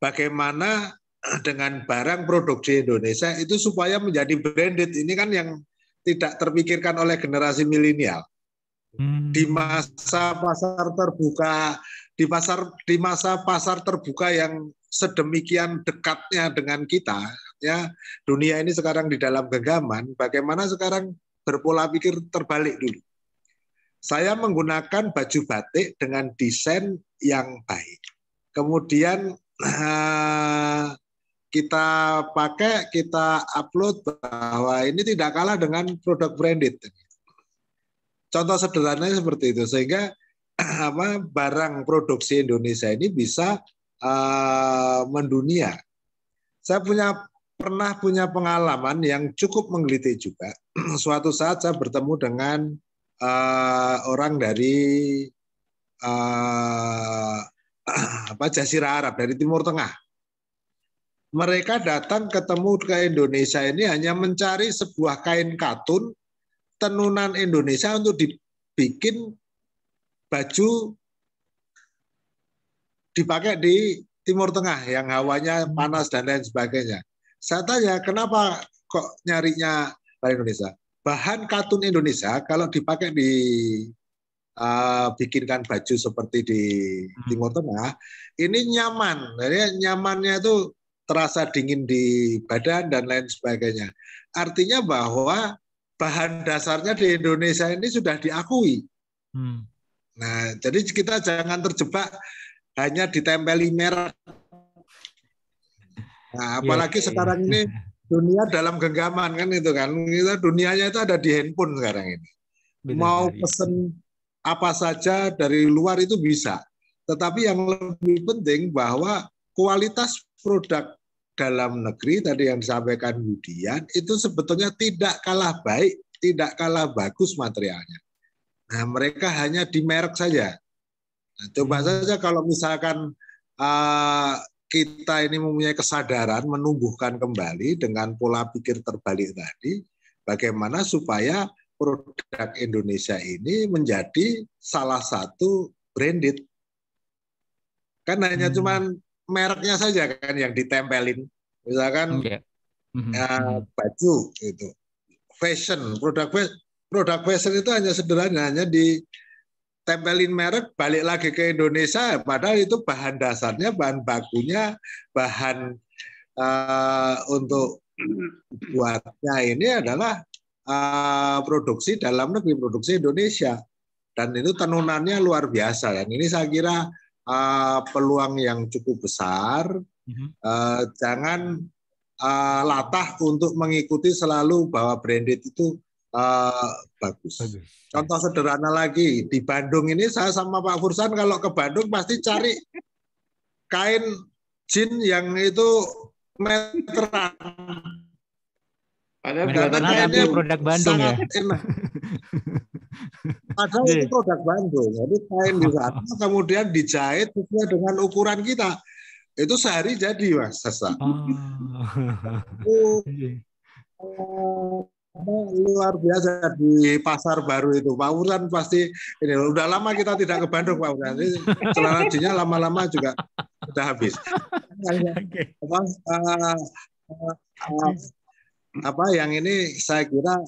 Bagaimana dengan barang produksi Indonesia itu supaya menjadi branded ini kan yang tidak terpikirkan oleh generasi milenial hmm. di masa pasar terbuka di pasar di masa pasar terbuka yang sedemikian dekatnya dengan kita ya dunia ini sekarang di dalam genggaman bagaimana sekarang berpola pikir terbalik dulu saya menggunakan baju batik dengan desain yang baik. Kemudian eh, kita pakai, kita upload bahwa ini tidak kalah dengan produk branded. Contoh sederhananya seperti itu sehingga (clears throat) apa barang produksi Indonesia ini bisa uh, mendunia. Saya punya pernah punya pengalaman yang cukup menggelitik juga. (clears throat) Suatu saat saya bertemu dengan uh, orang dari uh, (clears throat) apa Jazirah Arab dari Timur Tengah. Mereka datang ketemu ke Indonesia ini hanya mencari sebuah kain katun tenunan Indonesia untuk dibikin baju dipakai di Timur Tengah yang hawanya hmm. panas dan lain sebagainya. Saya tanya kenapa kok nyarinya dari Indonesia? bahan katun Indonesia kalau dipakai di uh, bikinkan baju seperti di hmm. Timur Tengah ini nyaman jadi nyamannya itu terasa dingin di badan dan lain sebagainya artinya bahwa bahan dasarnya di Indonesia ini sudah diakui hmm. nah jadi kita jangan terjebak hanya ditempeli merah. nah, iya. apalagi yeah, sekarang yeah. ini (laughs) dunia dalam genggaman kan itu kan kita dunianya itu ada di handphone sekarang ini Benar, mau pesen apa saja dari luar itu bisa tetapi yang lebih penting bahwa kualitas produk dalam negeri tadi yang disampaikan Budian itu sebetulnya tidak kalah baik, tidak kalah bagus materialnya. Nah, mereka hanya di merek saja. Nah, coba hmm. saja kalau misalkan uh, kita ini mempunyai kesadaran menumbuhkan kembali dengan pola pikir terbalik tadi, bagaimana supaya produk Indonesia ini menjadi salah satu branded. Kan hanya hmm. cuman mereknya saja kan yang ditempelin. Misalkan okay. Hmm. ya, baju gitu. Fashion, produk produk fashion itu hanya sederhana hanya di tempelin merek balik lagi ke Indonesia padahal itu bahan dasarnya bahan bakunya bahan uh, untuk buatnya ini adalah uh, produksi dalam negeri produksi Indonesia dan itu tenunannya luar biasa dan ini saya kira uh, peluang yang cukup besar uh, jangan uh, latah untuk mengikuti selalu bahwa branded itu uh, bagus. Contoh sederhana lagi di Bandung ini saya sama Pak Fursan kalau ke Bandung pasti cari kain jin yang itu meteran.
Padahal kainnya produk Bandung ya. Enak.
Padahal itu iya. produk Bandung. Jadi kain di sana kemudian dijahit sesuai dengan ukuran kita. Itu sehari jadi mas Sasa. Ah. Oh. Iya. oh luar biasa di pasar baru itu Pak Uran pasti ini udah lama kita tidak ke Bandung Pak Uran celana lama-lama juga sudah habis apa, eh, eh, apa yang ini saya kira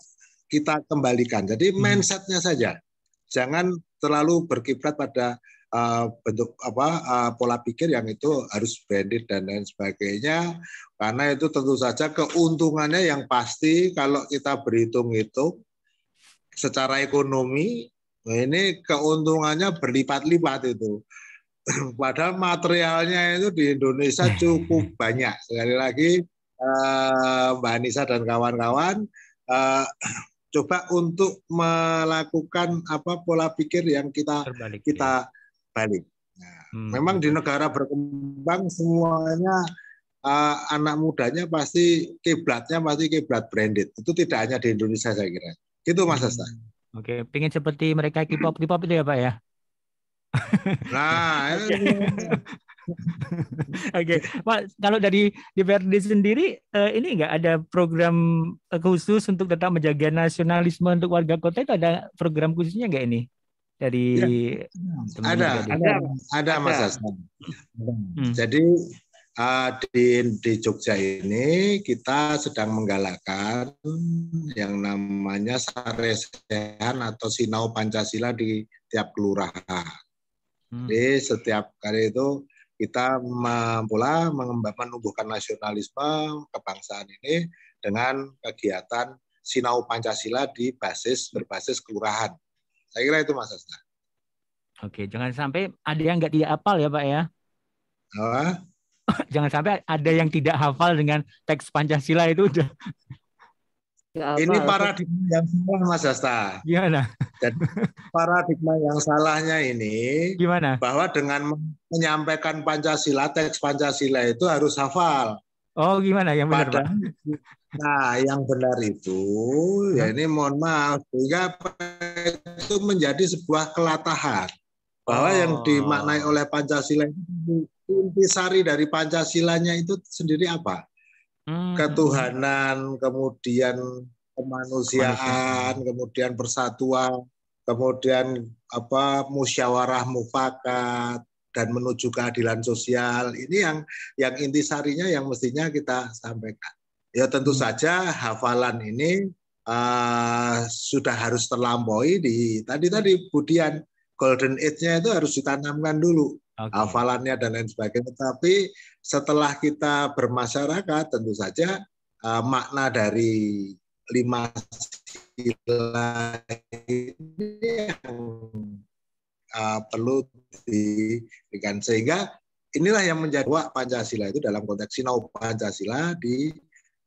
kita kembalikan jadi mindsetnya saja jangan terlalu berkiblat pada Eh, bentuk apa uh, pola pikir yang itu harus branded dan lain sebagainya karena itu tentu saja keuntungannya yang pasti kalau kita berhitung itu secara ekonomi ini keuntungannya berlipat-lipat itu (laughs) padahal materialnya itu di Indonesia (laughs) cukup banyak sekali lagi uh, Mbak Anissa dan kawan-kawan (clears throat) coba untuk melakukan apa pola pikir yang kita Terbalik, kita ya balik. Nah, hmm. Memang di hmm, hmm. negara berkembang semuanya uh, anak mudanya pasti kiblatnya pasti kiblat branded. Itu tidak hanya di Indonesia saya kira. Gitu Mas hmm. Asta. Oke,
okay. pengen seperti mereka K-pop, K-pop itu ya Pak ya? (laughs)
Nah, (laughs) oke.
okay. Pak, kalau dari DPRD sendiri eh, ini enggak ada program eh, khusus untuk tetap menjaga nasionalisme untuk warga kota itu ada program khususnya enggak ini? dari ya.
ada, ada, ada Mas Hasan. Hmm. Jadi uh, di di Jogja ini kita sedang menggalakkan yang namanya saresehan atau sinau Pancasila di tiap kelurahan. Hmm. Jadi setiap kali itu kita mengembangkan, menumbuhkan nasionalisme kebangsaan ini dengan kegiatan sinau Pancasila di basis berbasis kelurahan saya kira itu Mas Asta.
Oke, jangan sampai ada yang nggak tidak hafal ya Pak ya. Apa? (laughs) jangan sampai ada yang tidak hafal dengan teks Pancasila itu udah.
Apa, ini paradigma yang salah Mas Asta. Gimana? Dan paradigma yang salahnya ini gimana? Bahwa dengan menyampaikan Pancasila, teks Pancasila itu harus hafal. Oh, gimana yang benar, Pak? Nah, yang benar itu ya ini mohon maaf sehingga itu menjadi sebuah kelatahan bahwa oh. yang dimaknai oleh Pancasila itu intisari dari Pancasilanya itu sendiri apa? Hmm. Ketuhanan, kemudian kemanusiaan, kemudian persatuan, kemudian apa musyawarah mufakat dan menuju keadilan sosial. Ini yang yang intisarinya yang mestinya kita sampaikan. Ya tentu hmm. saja hafalan ini uh, sudah harus terlampaui di tadi tadi Budian golden age-nya itu harus ditanamkan dulu okay. hafalannya dan lain sebagainya. Tapi setelah kita bermasyarakat tentu saja uh, makna dari lima sila ini yang uh, perlu diberikan sehingga inilah yang menjadi Pancasila itu dalam konteks sinau Pancasila di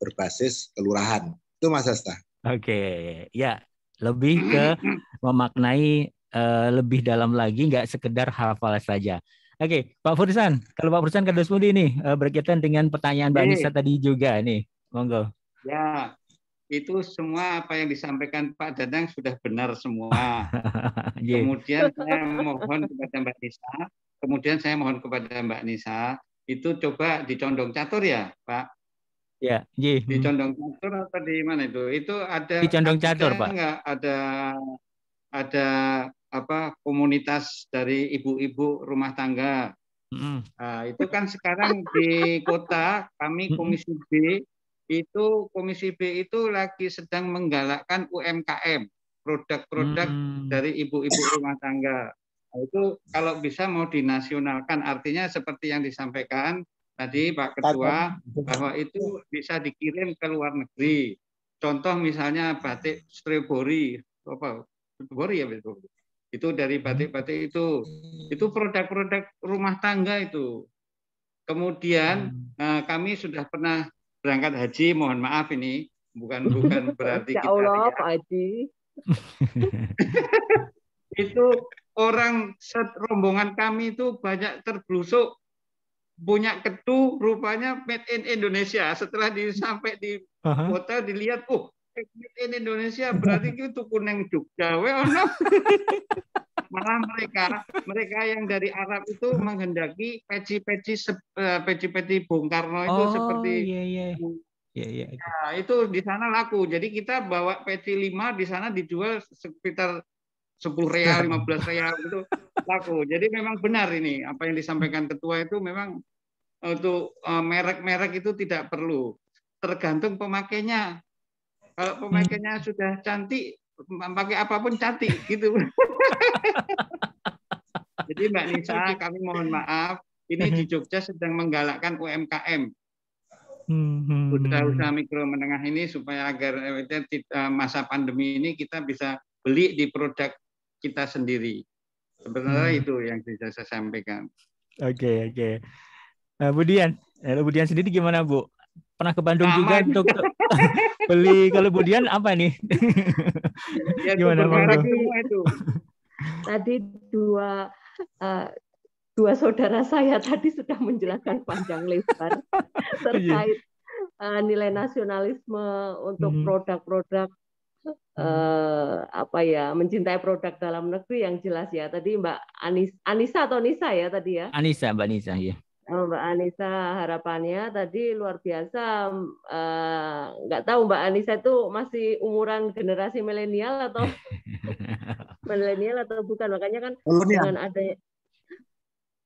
berbasis kelurahan. Itu Mas Asta.
Oke, okay. ya lebih ke memaknai uh, lebih dalam lagi, nggak sekedar hafal saja. Oke, okay, Pak Fursan, kalau Pak Fursan kados Mudi nih uh, berkaitan dengan pertanyaan Mbak Nisa tadi juga nih, monggo.
Ya, itu semua apa yang disampaikan Pak Dadang sudah benar semua. (laughs) Iya. kemudian saya mohon kepada Mbak Nisa, kemudian saya mohon kepada Mbak Nisa, itu coba dicondong catur ya Pak. Ya, ye. Di hmm. Condong Catur atau di mana itu? Itu ada Di Condong Catur, Pak. Enggak ada ada apa komunitas dari ibu-ibu rumah tangga. Mm. Nah, itu kan sekarang di kota kami hmm. Komisi B itu Komisi B itu lagi sedang menggalakkan UMKM, produk-produk mm. dari ibu-ibu rumah tangga. Nah, itu kalau bisa mau dinasionalkan artinya seperti yang disampaikan tadi Pak Ketua bahwa itu bisa dikirim ke luar negeri. Contoh misalnya batik Strebori, apa Strebori ya betul. Itu dari hmm. batik-batik itu, itu produk-produk rumah tangga itu. Kemudian hmm. eh, kami sudah pernah berangkat haji, mohon maaf ini bukan bukan (laughs) berarti ya kita. Allah, Pak Haji. (laughs) itu orang set rombongan kami itu banyak terblusuk punya ketu rupanya made in Indonesia. Setelah di, sampai di Aha. dilihat, oh made in Indonesia berarti (laughs) itu kuning Jogja. Well, oh, no. (laughs) Malah mereka mereka yang dari Arab itu menghendaki peci-peci eh, peci-peci Bung Karno itu oh, seperti yeah, yeah. Ya, ya. itu di sana laku. Jadi kita bawa peci lima di sana dijual sekitar 10 real, 15 real itu laku. Jadi memang benar ini apa yang disampaikan ketua itu memang untuk eh, merek-merek itu tidak perlu. Tergantung pemakainya. Kalau pemakainya hmm. sudah cantik, pakai apapun cantik gitu. (laughs) Jadi Mbak Nisa, kami mohon maaf, ini di Jogja sedang menggalakkan UMKM. Hmm. Usaha-usaha mikro menengah ini supaya agar eh, eh, masa pandemi ini kita bisa beli di produk kita sendiri. Sebenarnya hmm. itu yang bisa saya sampaikan.
Oke, okay, oke. Okay.
Uh, eh, Budian, uh, eh, Budian sendiri gimana, Bu? Pernah ke Bandung Aman. juga untuk (laughs) beli kalau Budian apa nih? ya, (laughs) gimana,
Itu. Tadi dua uh, dua saudara saya tadi sudah menjelaskan panjang lebar (laughs) iya. terkait uh, nilai nasionalisme untuk hmm. produk-produk Hmm. eh, apa ya mencintai produk dalam negeri yang jelas ya tadi Mbak Anis Anisa atau Nisa ya tadi ya
Anisa Mbak Nisa ya
Mbak Anissa harapannya tadi luar biasa. Eh, nggak uh, tahu Mbak Anissa itu masih umuran generasi milenial atau
(laughs)
milenial atau bukan. Makanya kan dengan ada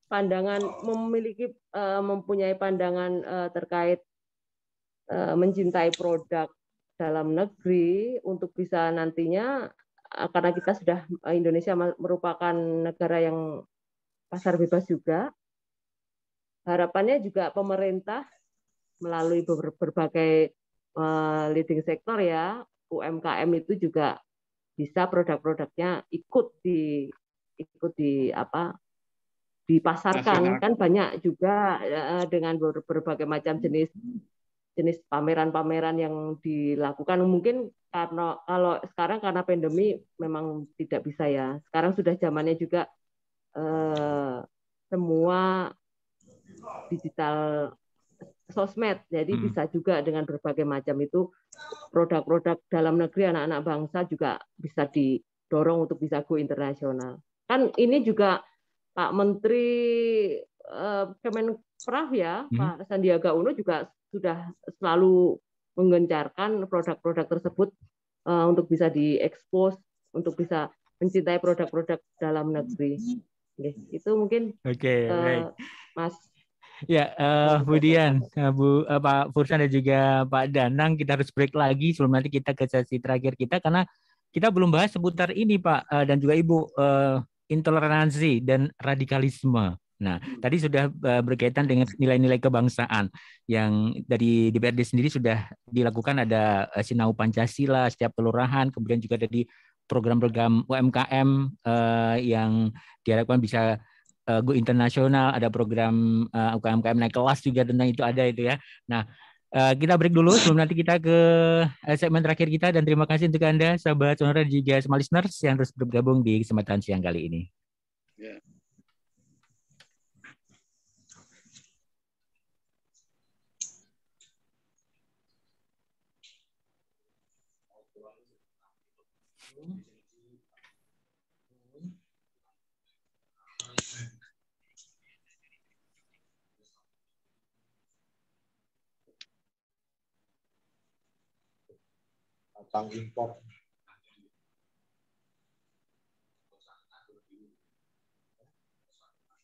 pandangan memiliki eh, mempunyai pandangan eh, terkait mencintai produk dalam negeri untuk bisa nantinya eh, karena kita sudah eh, Indonesia merupakan negara yang pasar bebas juga. Harapannya juga pemerintah melalui berbagai eh, leading sektor ya, UMKM itu juga bisa produk-produknya ikut di ikut di apa dipasarkan Pasar. kan banyak juga dengan berbagai macam jenis jenis pameran-pameran yang dilakukan mungkin karena kalau sekarang karena pandemi memang tidak bisa ya. Sekarang sudah zamannya juga eh, semua digital sosmed. Jadi hmm. bisa juga dengan berbagai macam itu produk-produk dalam negeri anak-anak bangsa juga bisa didorong untuk bisa go internasional. Kan ini juga Pak Menteri eh, Kemen Praf ya, hmm. Pak Sandiaga Uno juga sudah selalu menggencarkan produk-produk tersebut uh, untuk bisa diekspos, untuk bisa mencintai produk-produk dalam negeri. Okay. Itu mungkin
okay, uh, eh, baik. Mas. Ya, uh, Bu Dian, uh, Bu, uh, Pak Fursan dan juga Pak Danang, kita harus break lagi sebelum nanti kita ke sesi terakhir kita karena kita belum bahas seputar ini Pak uh, dan juga Ibu uh, intoleransi dan radikalisme. Nah, hmm. tadi sudah eh, berkaitan dengan nilai-nilai kebangsaan yang dari DPRD sendiri sudah dilakukan ada eh, Sinau Pancasila setiap kelurahan, kemudian juga dari program-program UMKM eh, yang diharapkan bisa go internasional, ada program UMKM naik kelas juga tentang itu ada itu ya. Nah, kita break dulu sebelum nanti kita ke segmen terakhir kita dan terima kasih untuk Anda sahabat sonora juga semua listeners yang terus bergabung di kesempatan siang kali ini.
Yeah.
tentang impor.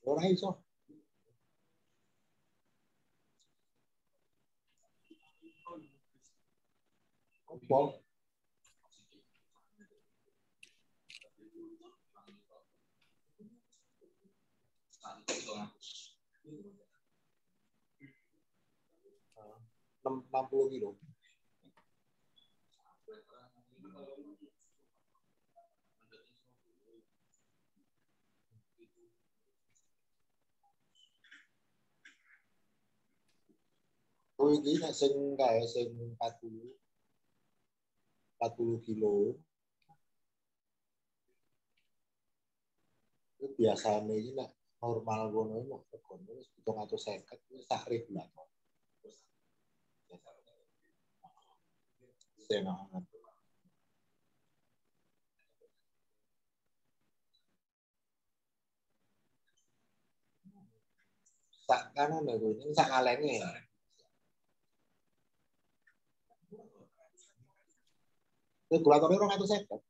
Orang iso. Ah, enam puluh kilo. aku ini nek sing kae sing 40 40 kilo itu biasanya ini nak normal ngono iki nek regono wis 750 wis sak lah terus sing sak kanan lho ini sak kalengnya regulatornya orang itu seket.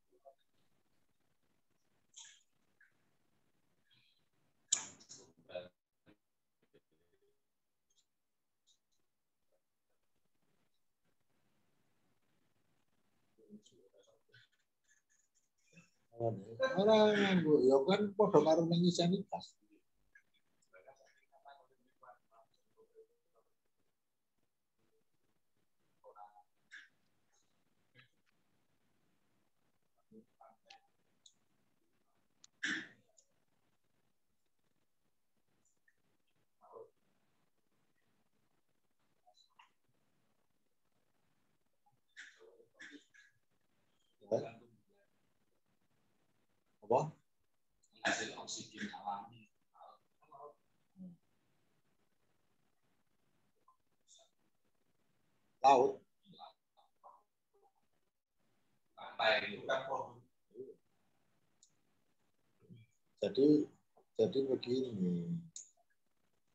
Orang, bu, ya kan podo karo nang Apa? Hasil oksigen alami. Laut. Jadi jadi begini,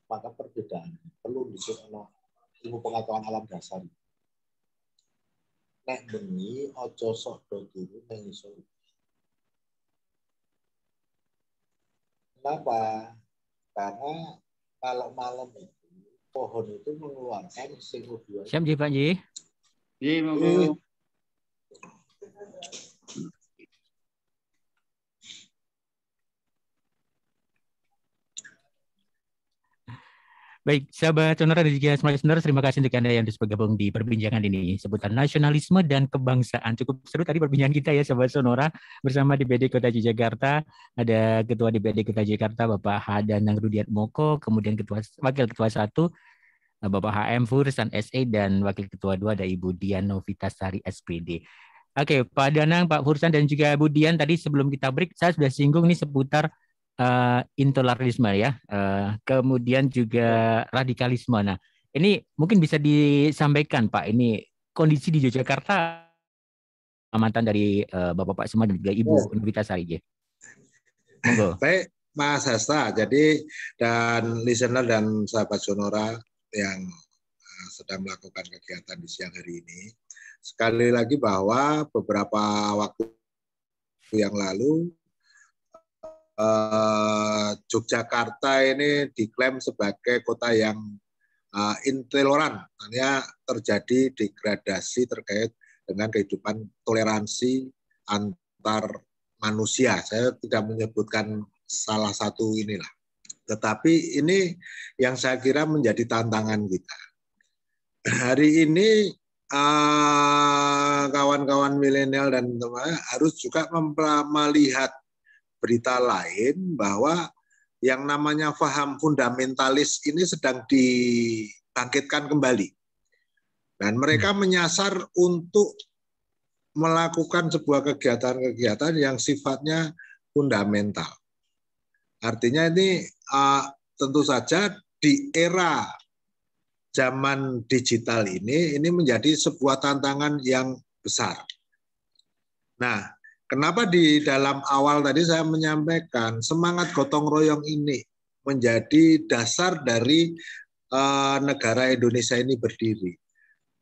maka perbedaan perlu disebut ilmu pengetahuan alam dasar nek bengi aja sok do turu ning iso Kenapa? Karena kalau malam itu pohon itu mengeluarkan CO2. Siap, Ji, Pak Ji. Ji, iya,
Baik, sahabat Sonora dan juga semuanya listeners, terima kasih untuk Anda yang sudah bergabung di perbincangan ini. Seputar nasionalisme dan kebangsaan. Cukup seru tadi perbincangan kita ya, sahabat Sonora. Bersama DPD Kota Jakarta ada Ketua DPD Kota Jakarta Bapak Hadanang Rudiat Moko, kemudian Ketua Wakil Ketua satu Bapak HM Fursan SA, dan Wakil Ketua dua ada Ibu Dian Novitasari SPD. Oke, Pak Danang, Pak Fursan, dan juga Ibu Dian, tadi sebelum kita break, saya sudah singgung nih seputar uh, ya, uh, kemudian juga radikalisme. Nah, ini mungkin bisa disampaikan Pak, ini kondisi di Yogyakarta amatan dari uh, eh, Bapak-Bapak semua dan juga Ibu ya. Nurita Sari. Ya.
Baik, Mas Hasta. Jadi dan listener dan sahabat Sonora yang sedang melakukan kegiatan di siang hari ini, sekali lagi bahwa beberapa waktu yang lalu Eh, Yogyakarta ini diklaim sebagai kota yang eh, intoleran, artinya terjadi degradasi terkait dengan kehidupan toleransi antar manusia. Saya tidak menyebutkan salah satu inilah. Tetapi ini yang saya kira menjadi tantangan kita. Hari ini eh, kawan-kawan milenial dan teman harus juga melihat berita lain bahwa yang namanya faham fundamentalis ini sedang dibangkitkan kembali. Dan mereka hmm. menyasar untuk melakukan sebuah kegiatan-kegiatan yang sifatnya fundamental. Artinya ini uh, tentu saja di era zaman digital ini, ini menjadi sebuah tantangan yang besar. Nah, Kenapa di dalam awal tadi saya menyampaikan semangat gotong royong ini menjadi dasar dari uh, negara Indonesia ini berdiri.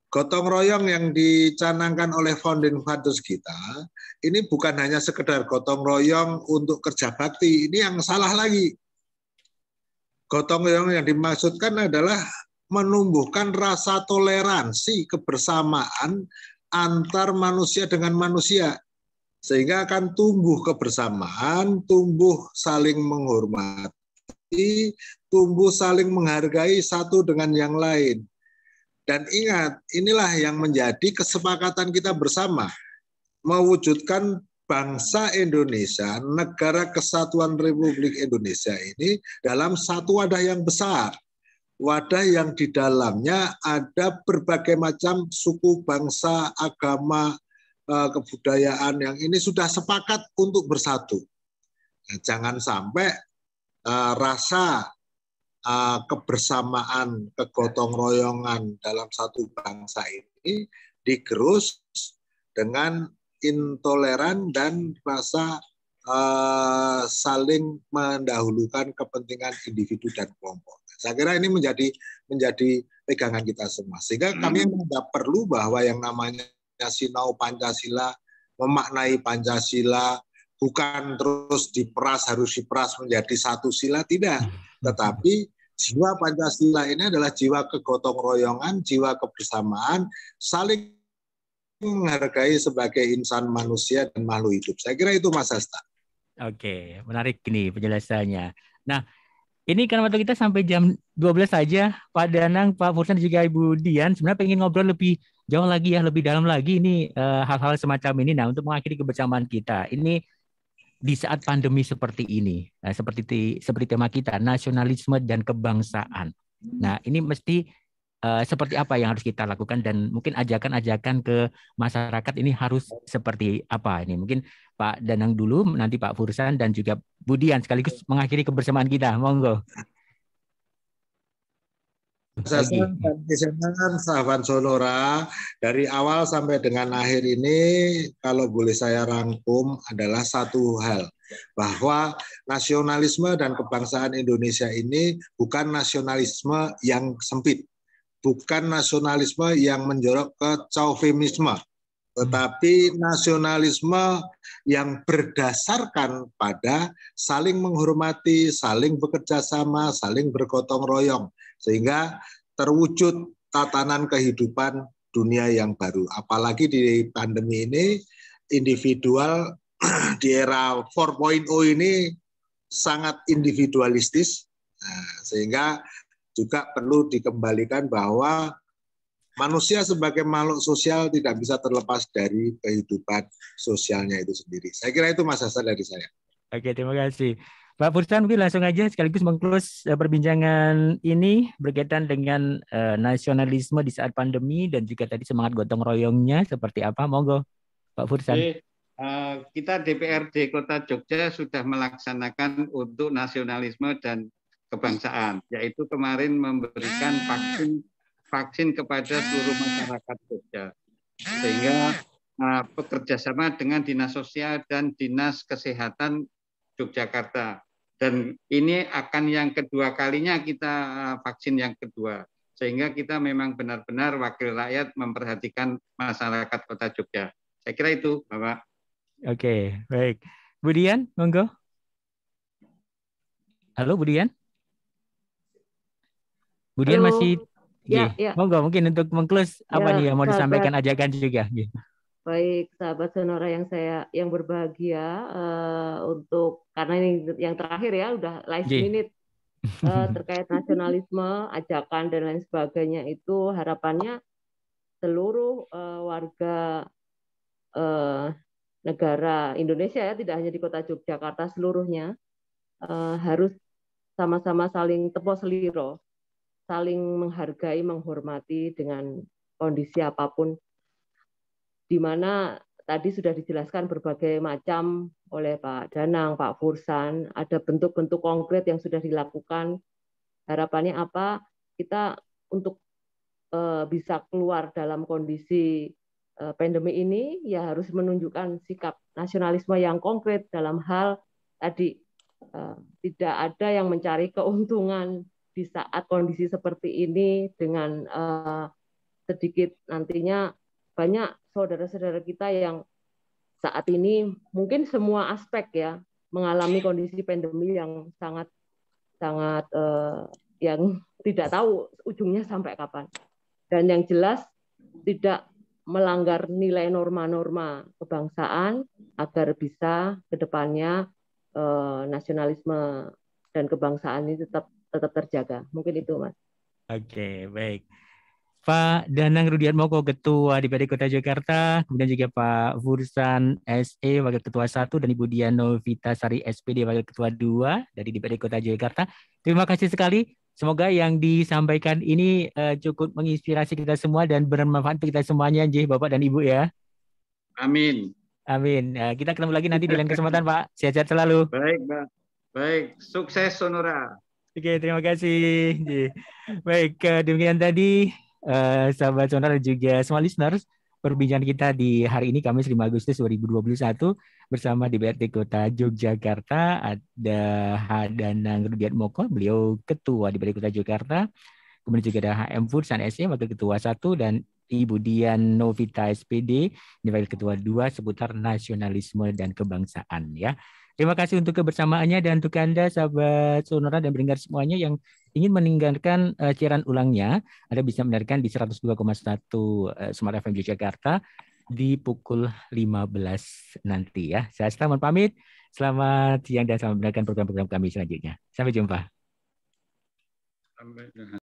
Gotong royong yang dicanangkan oleh founding fathers kita ini bukan hanya sekedar gotong royong untuk kerja bakti, ini yang salah lagi. Gotong royong yang dimaksudkan adalah menumbuhkan rasa toleransi kebersamaan antar manusia dengan manusia sehingga akan tumbuh kebersamaan, tumbuh saling menghormati, tumbuh saling menghargai satu dengan yang lain. Dan ingat, inilah yang menjadi kesepakatan kita bersama mewujudkan bangsa Indonesia, negara kesatuan Republik Indonesia ini dalam satu wadah yang besar. Wadah yang di dalamnya ada berbagai macam suku, bangsa, agama, Eh, kebudayaan yang ini sudah sepakat untuk bersatu. Nah, jangan sampai uh, rasa uh, kebersamaan, kegotong royongan dalam satu bangsa ini digerus dengan intoleran dan rasa uh, saling mendahulukan kepentingan individu dan kelompok. Nah, saya kira ini menjadi menjadi pegangan kita semua. Sehingga kami hmm. perlu bahwa yang namanya Pancasila, oh, Pancasila, memaknai Pancasila, bukan terus diperas harus diperas menjadi satu sila tidak, hmm. tetapi jiwa Pancasila ini adalah jiwa kegotong royongan, jiwa kebersamaan, saling menghargai sebagai insan manusia dan makhluk hidup. Saya kira itu Mas asta Oke,
menarik nih penjelasannya. Nah, ini karena waktu kita sampai jam 12 saja, Pak Danang, Pak Fursan, juga Ibu Dian, sebenarnya pengen ngobrol lebih jauh lagi ya lebih dalam lagi ini eh, hal-hal uh, semacam ini nah untuk mengakhiri kebersamaan kita ini di saat pandemi seperti ini nah, seperti ti, seperti tema kita nasionalisme dan kebangsaan nah ini mesti uh, seperti apa yang harus kita lakukan dan mungkin ajakan-ajakan ke masyarakat ini harus seperti apa ini mungkin Pak Danang dulu nanti Pak Fursan dan juga Budian sekaligus mengakhiri kebersamaan kita monggo
Desainer Sahabat Sonora dari awal sampai dengan akhir ini kalau boleh saya rangkum adalah satu hal bahwa nasionalisme dan kebangsaan Indonesia ini bukan nasionalisme yang sempit, bukan nasionalisme yang menjorok ke chauvinisme, tetapi nasionalisme yang berdasarkan pada saling menghormati, saling bekerja sama, saling bergotong royong sehingga terwujud tatanan kehidupan dunia yang baru. Apalagi di pandemi ini individual (clears throat) di era 4.0 ini sangat individualistis nah, sehingga juga perlu dikembalikan bahwa manusia sebagai makhluk sosial tidak bisa terlepas dari kehidupan sosialnya itu sendiri. Saya kira itu Mas Hasan dari saya.
Oke, terima kasih. Pak Furstan mungkin langsung aja sekaligus mengklus eh, perbincangan ini berkaitan dengan uh, nasionalisme di saat pandemi dan juga tadi semangat gotong royongnya seperti apa monggo Pak Furstan. Jadi, uh,
eh, kita DPRD Kota Jogja sudah melaksanakan untuk nasionalisme dan kebangsaan yaitu kemarin memberikan vaksin vaksin kepada seluruh masyarakat Jogja sehingga uh, bekerjasama dengan dinas sosial dan dinas kesehatan Yogyakarta dan ini akan yang kedua kalinya kita eh, vaksin yang kedua sehingga kita memang benar-benar wakil rakyat memperhatikan masyarakat Kota Jogja. Saya kira itu, Bapak.
Oke, baik. Budian, monggo. Halo Budian. Budian Halo. masih Ya, ya. Monggo mungkin untuk mengklus ya, apa nih yang mau sahabat. disampaikan ajakan juga.
Gitu.
Baik sahabat Sonora yang saya yang berbahagia uh, untuk karena ini yang terakhir ya udah last iya. minute uh, (laughs) terkait nasionalisme, ajakan dan lain sebagainya itu harapannya seluruh uh, warga uh, negara Indonesia ya tidak hanya di kota Yogyakarta seluruhnya uh, harus sama-sama saling tepos seliro, saling menghargai, menghormati dengan kondisi apapun di mana tadi sudah dijelaskan berbagai macam oleh Pak Danang, Pak Fursan, ada bentuk-bentuk konkret yang sudah dilakukan. Harapannya apa? Kita untuk eh, bisa keluar dalam kondisi eh, pandemi ini ya harus menunjukkan sikap nasionalisme yang konkret dalam hal tadi eh, tidak ada yang mencari keuntungan di saat kondisi seperti ini dengan sedikit nantinya banyak saudara-saudara kita yang saat ini mungkin semua aspek ya mengalami kondisi pandemi yang sangat sangat eh, yang tidak tahu ujungnya sampai kapan. Dan yang jelas tidak melanggar nilai norma-norma kebangsaan agar bisa ke depannya eh, nasionalisme dan kebangsaan ini tetap tetap terjaga. Mungkin itu, Mas.
Oke, okay, baik. Pak Danang Moko, Ketua DPD Kota Jakarta, kemudian juga Pak Fursan SE, Wakil Ketua 1, dan Ibu Diano Vita Sari SPD, Wakil Ketua 2 dari DPD Kota Jakarta. Terima kasih sekali. Semoga yang disampaikan ini uh, cukup menginspirasi kita semua dan bermanfaat untuk kita semuanya, Jih, Bapak dan Ibu ya. Amin. Amin. Uh, kita ketemu lagi nanti di lain kesempatan, Pak. Sehat-sehat selalu.
Baik, Pak. Baik. Sukses, Sonora. Oke, terima kasih.
Baik, eh, demikian tadi Eh, sahabat sonar dan juga semua listeners perbincangan kita di hari ini Kamis 5 Agustus 2021 bersama di BRT Kota Yogyakarta ada Hadana Rudiat Moko, beliau ketua di BRT Kota Yogyakarta. Kemudian juga ada HM Food San SE, wakil ketua satu dan Ibu Dian Novita SPD, ini wakil ketua dua seputar nasionalisme dan kebangsaan ya. Terima kasih untuk kebersamaannya dan untuk Anda sahabat sonora dan pendengar semuanya yang ingin meninggalkan uh, ulangnya, Anda bisa mendengarkan di 102,1 uh, eh, Smart FM Yogyakarta di pukul 15 nanti ya. Saya selamat pamit. Selamat siang dan selamat mendengarkan program-program kami selanjutnya. Sampai jumpa.
Sampai jumpa.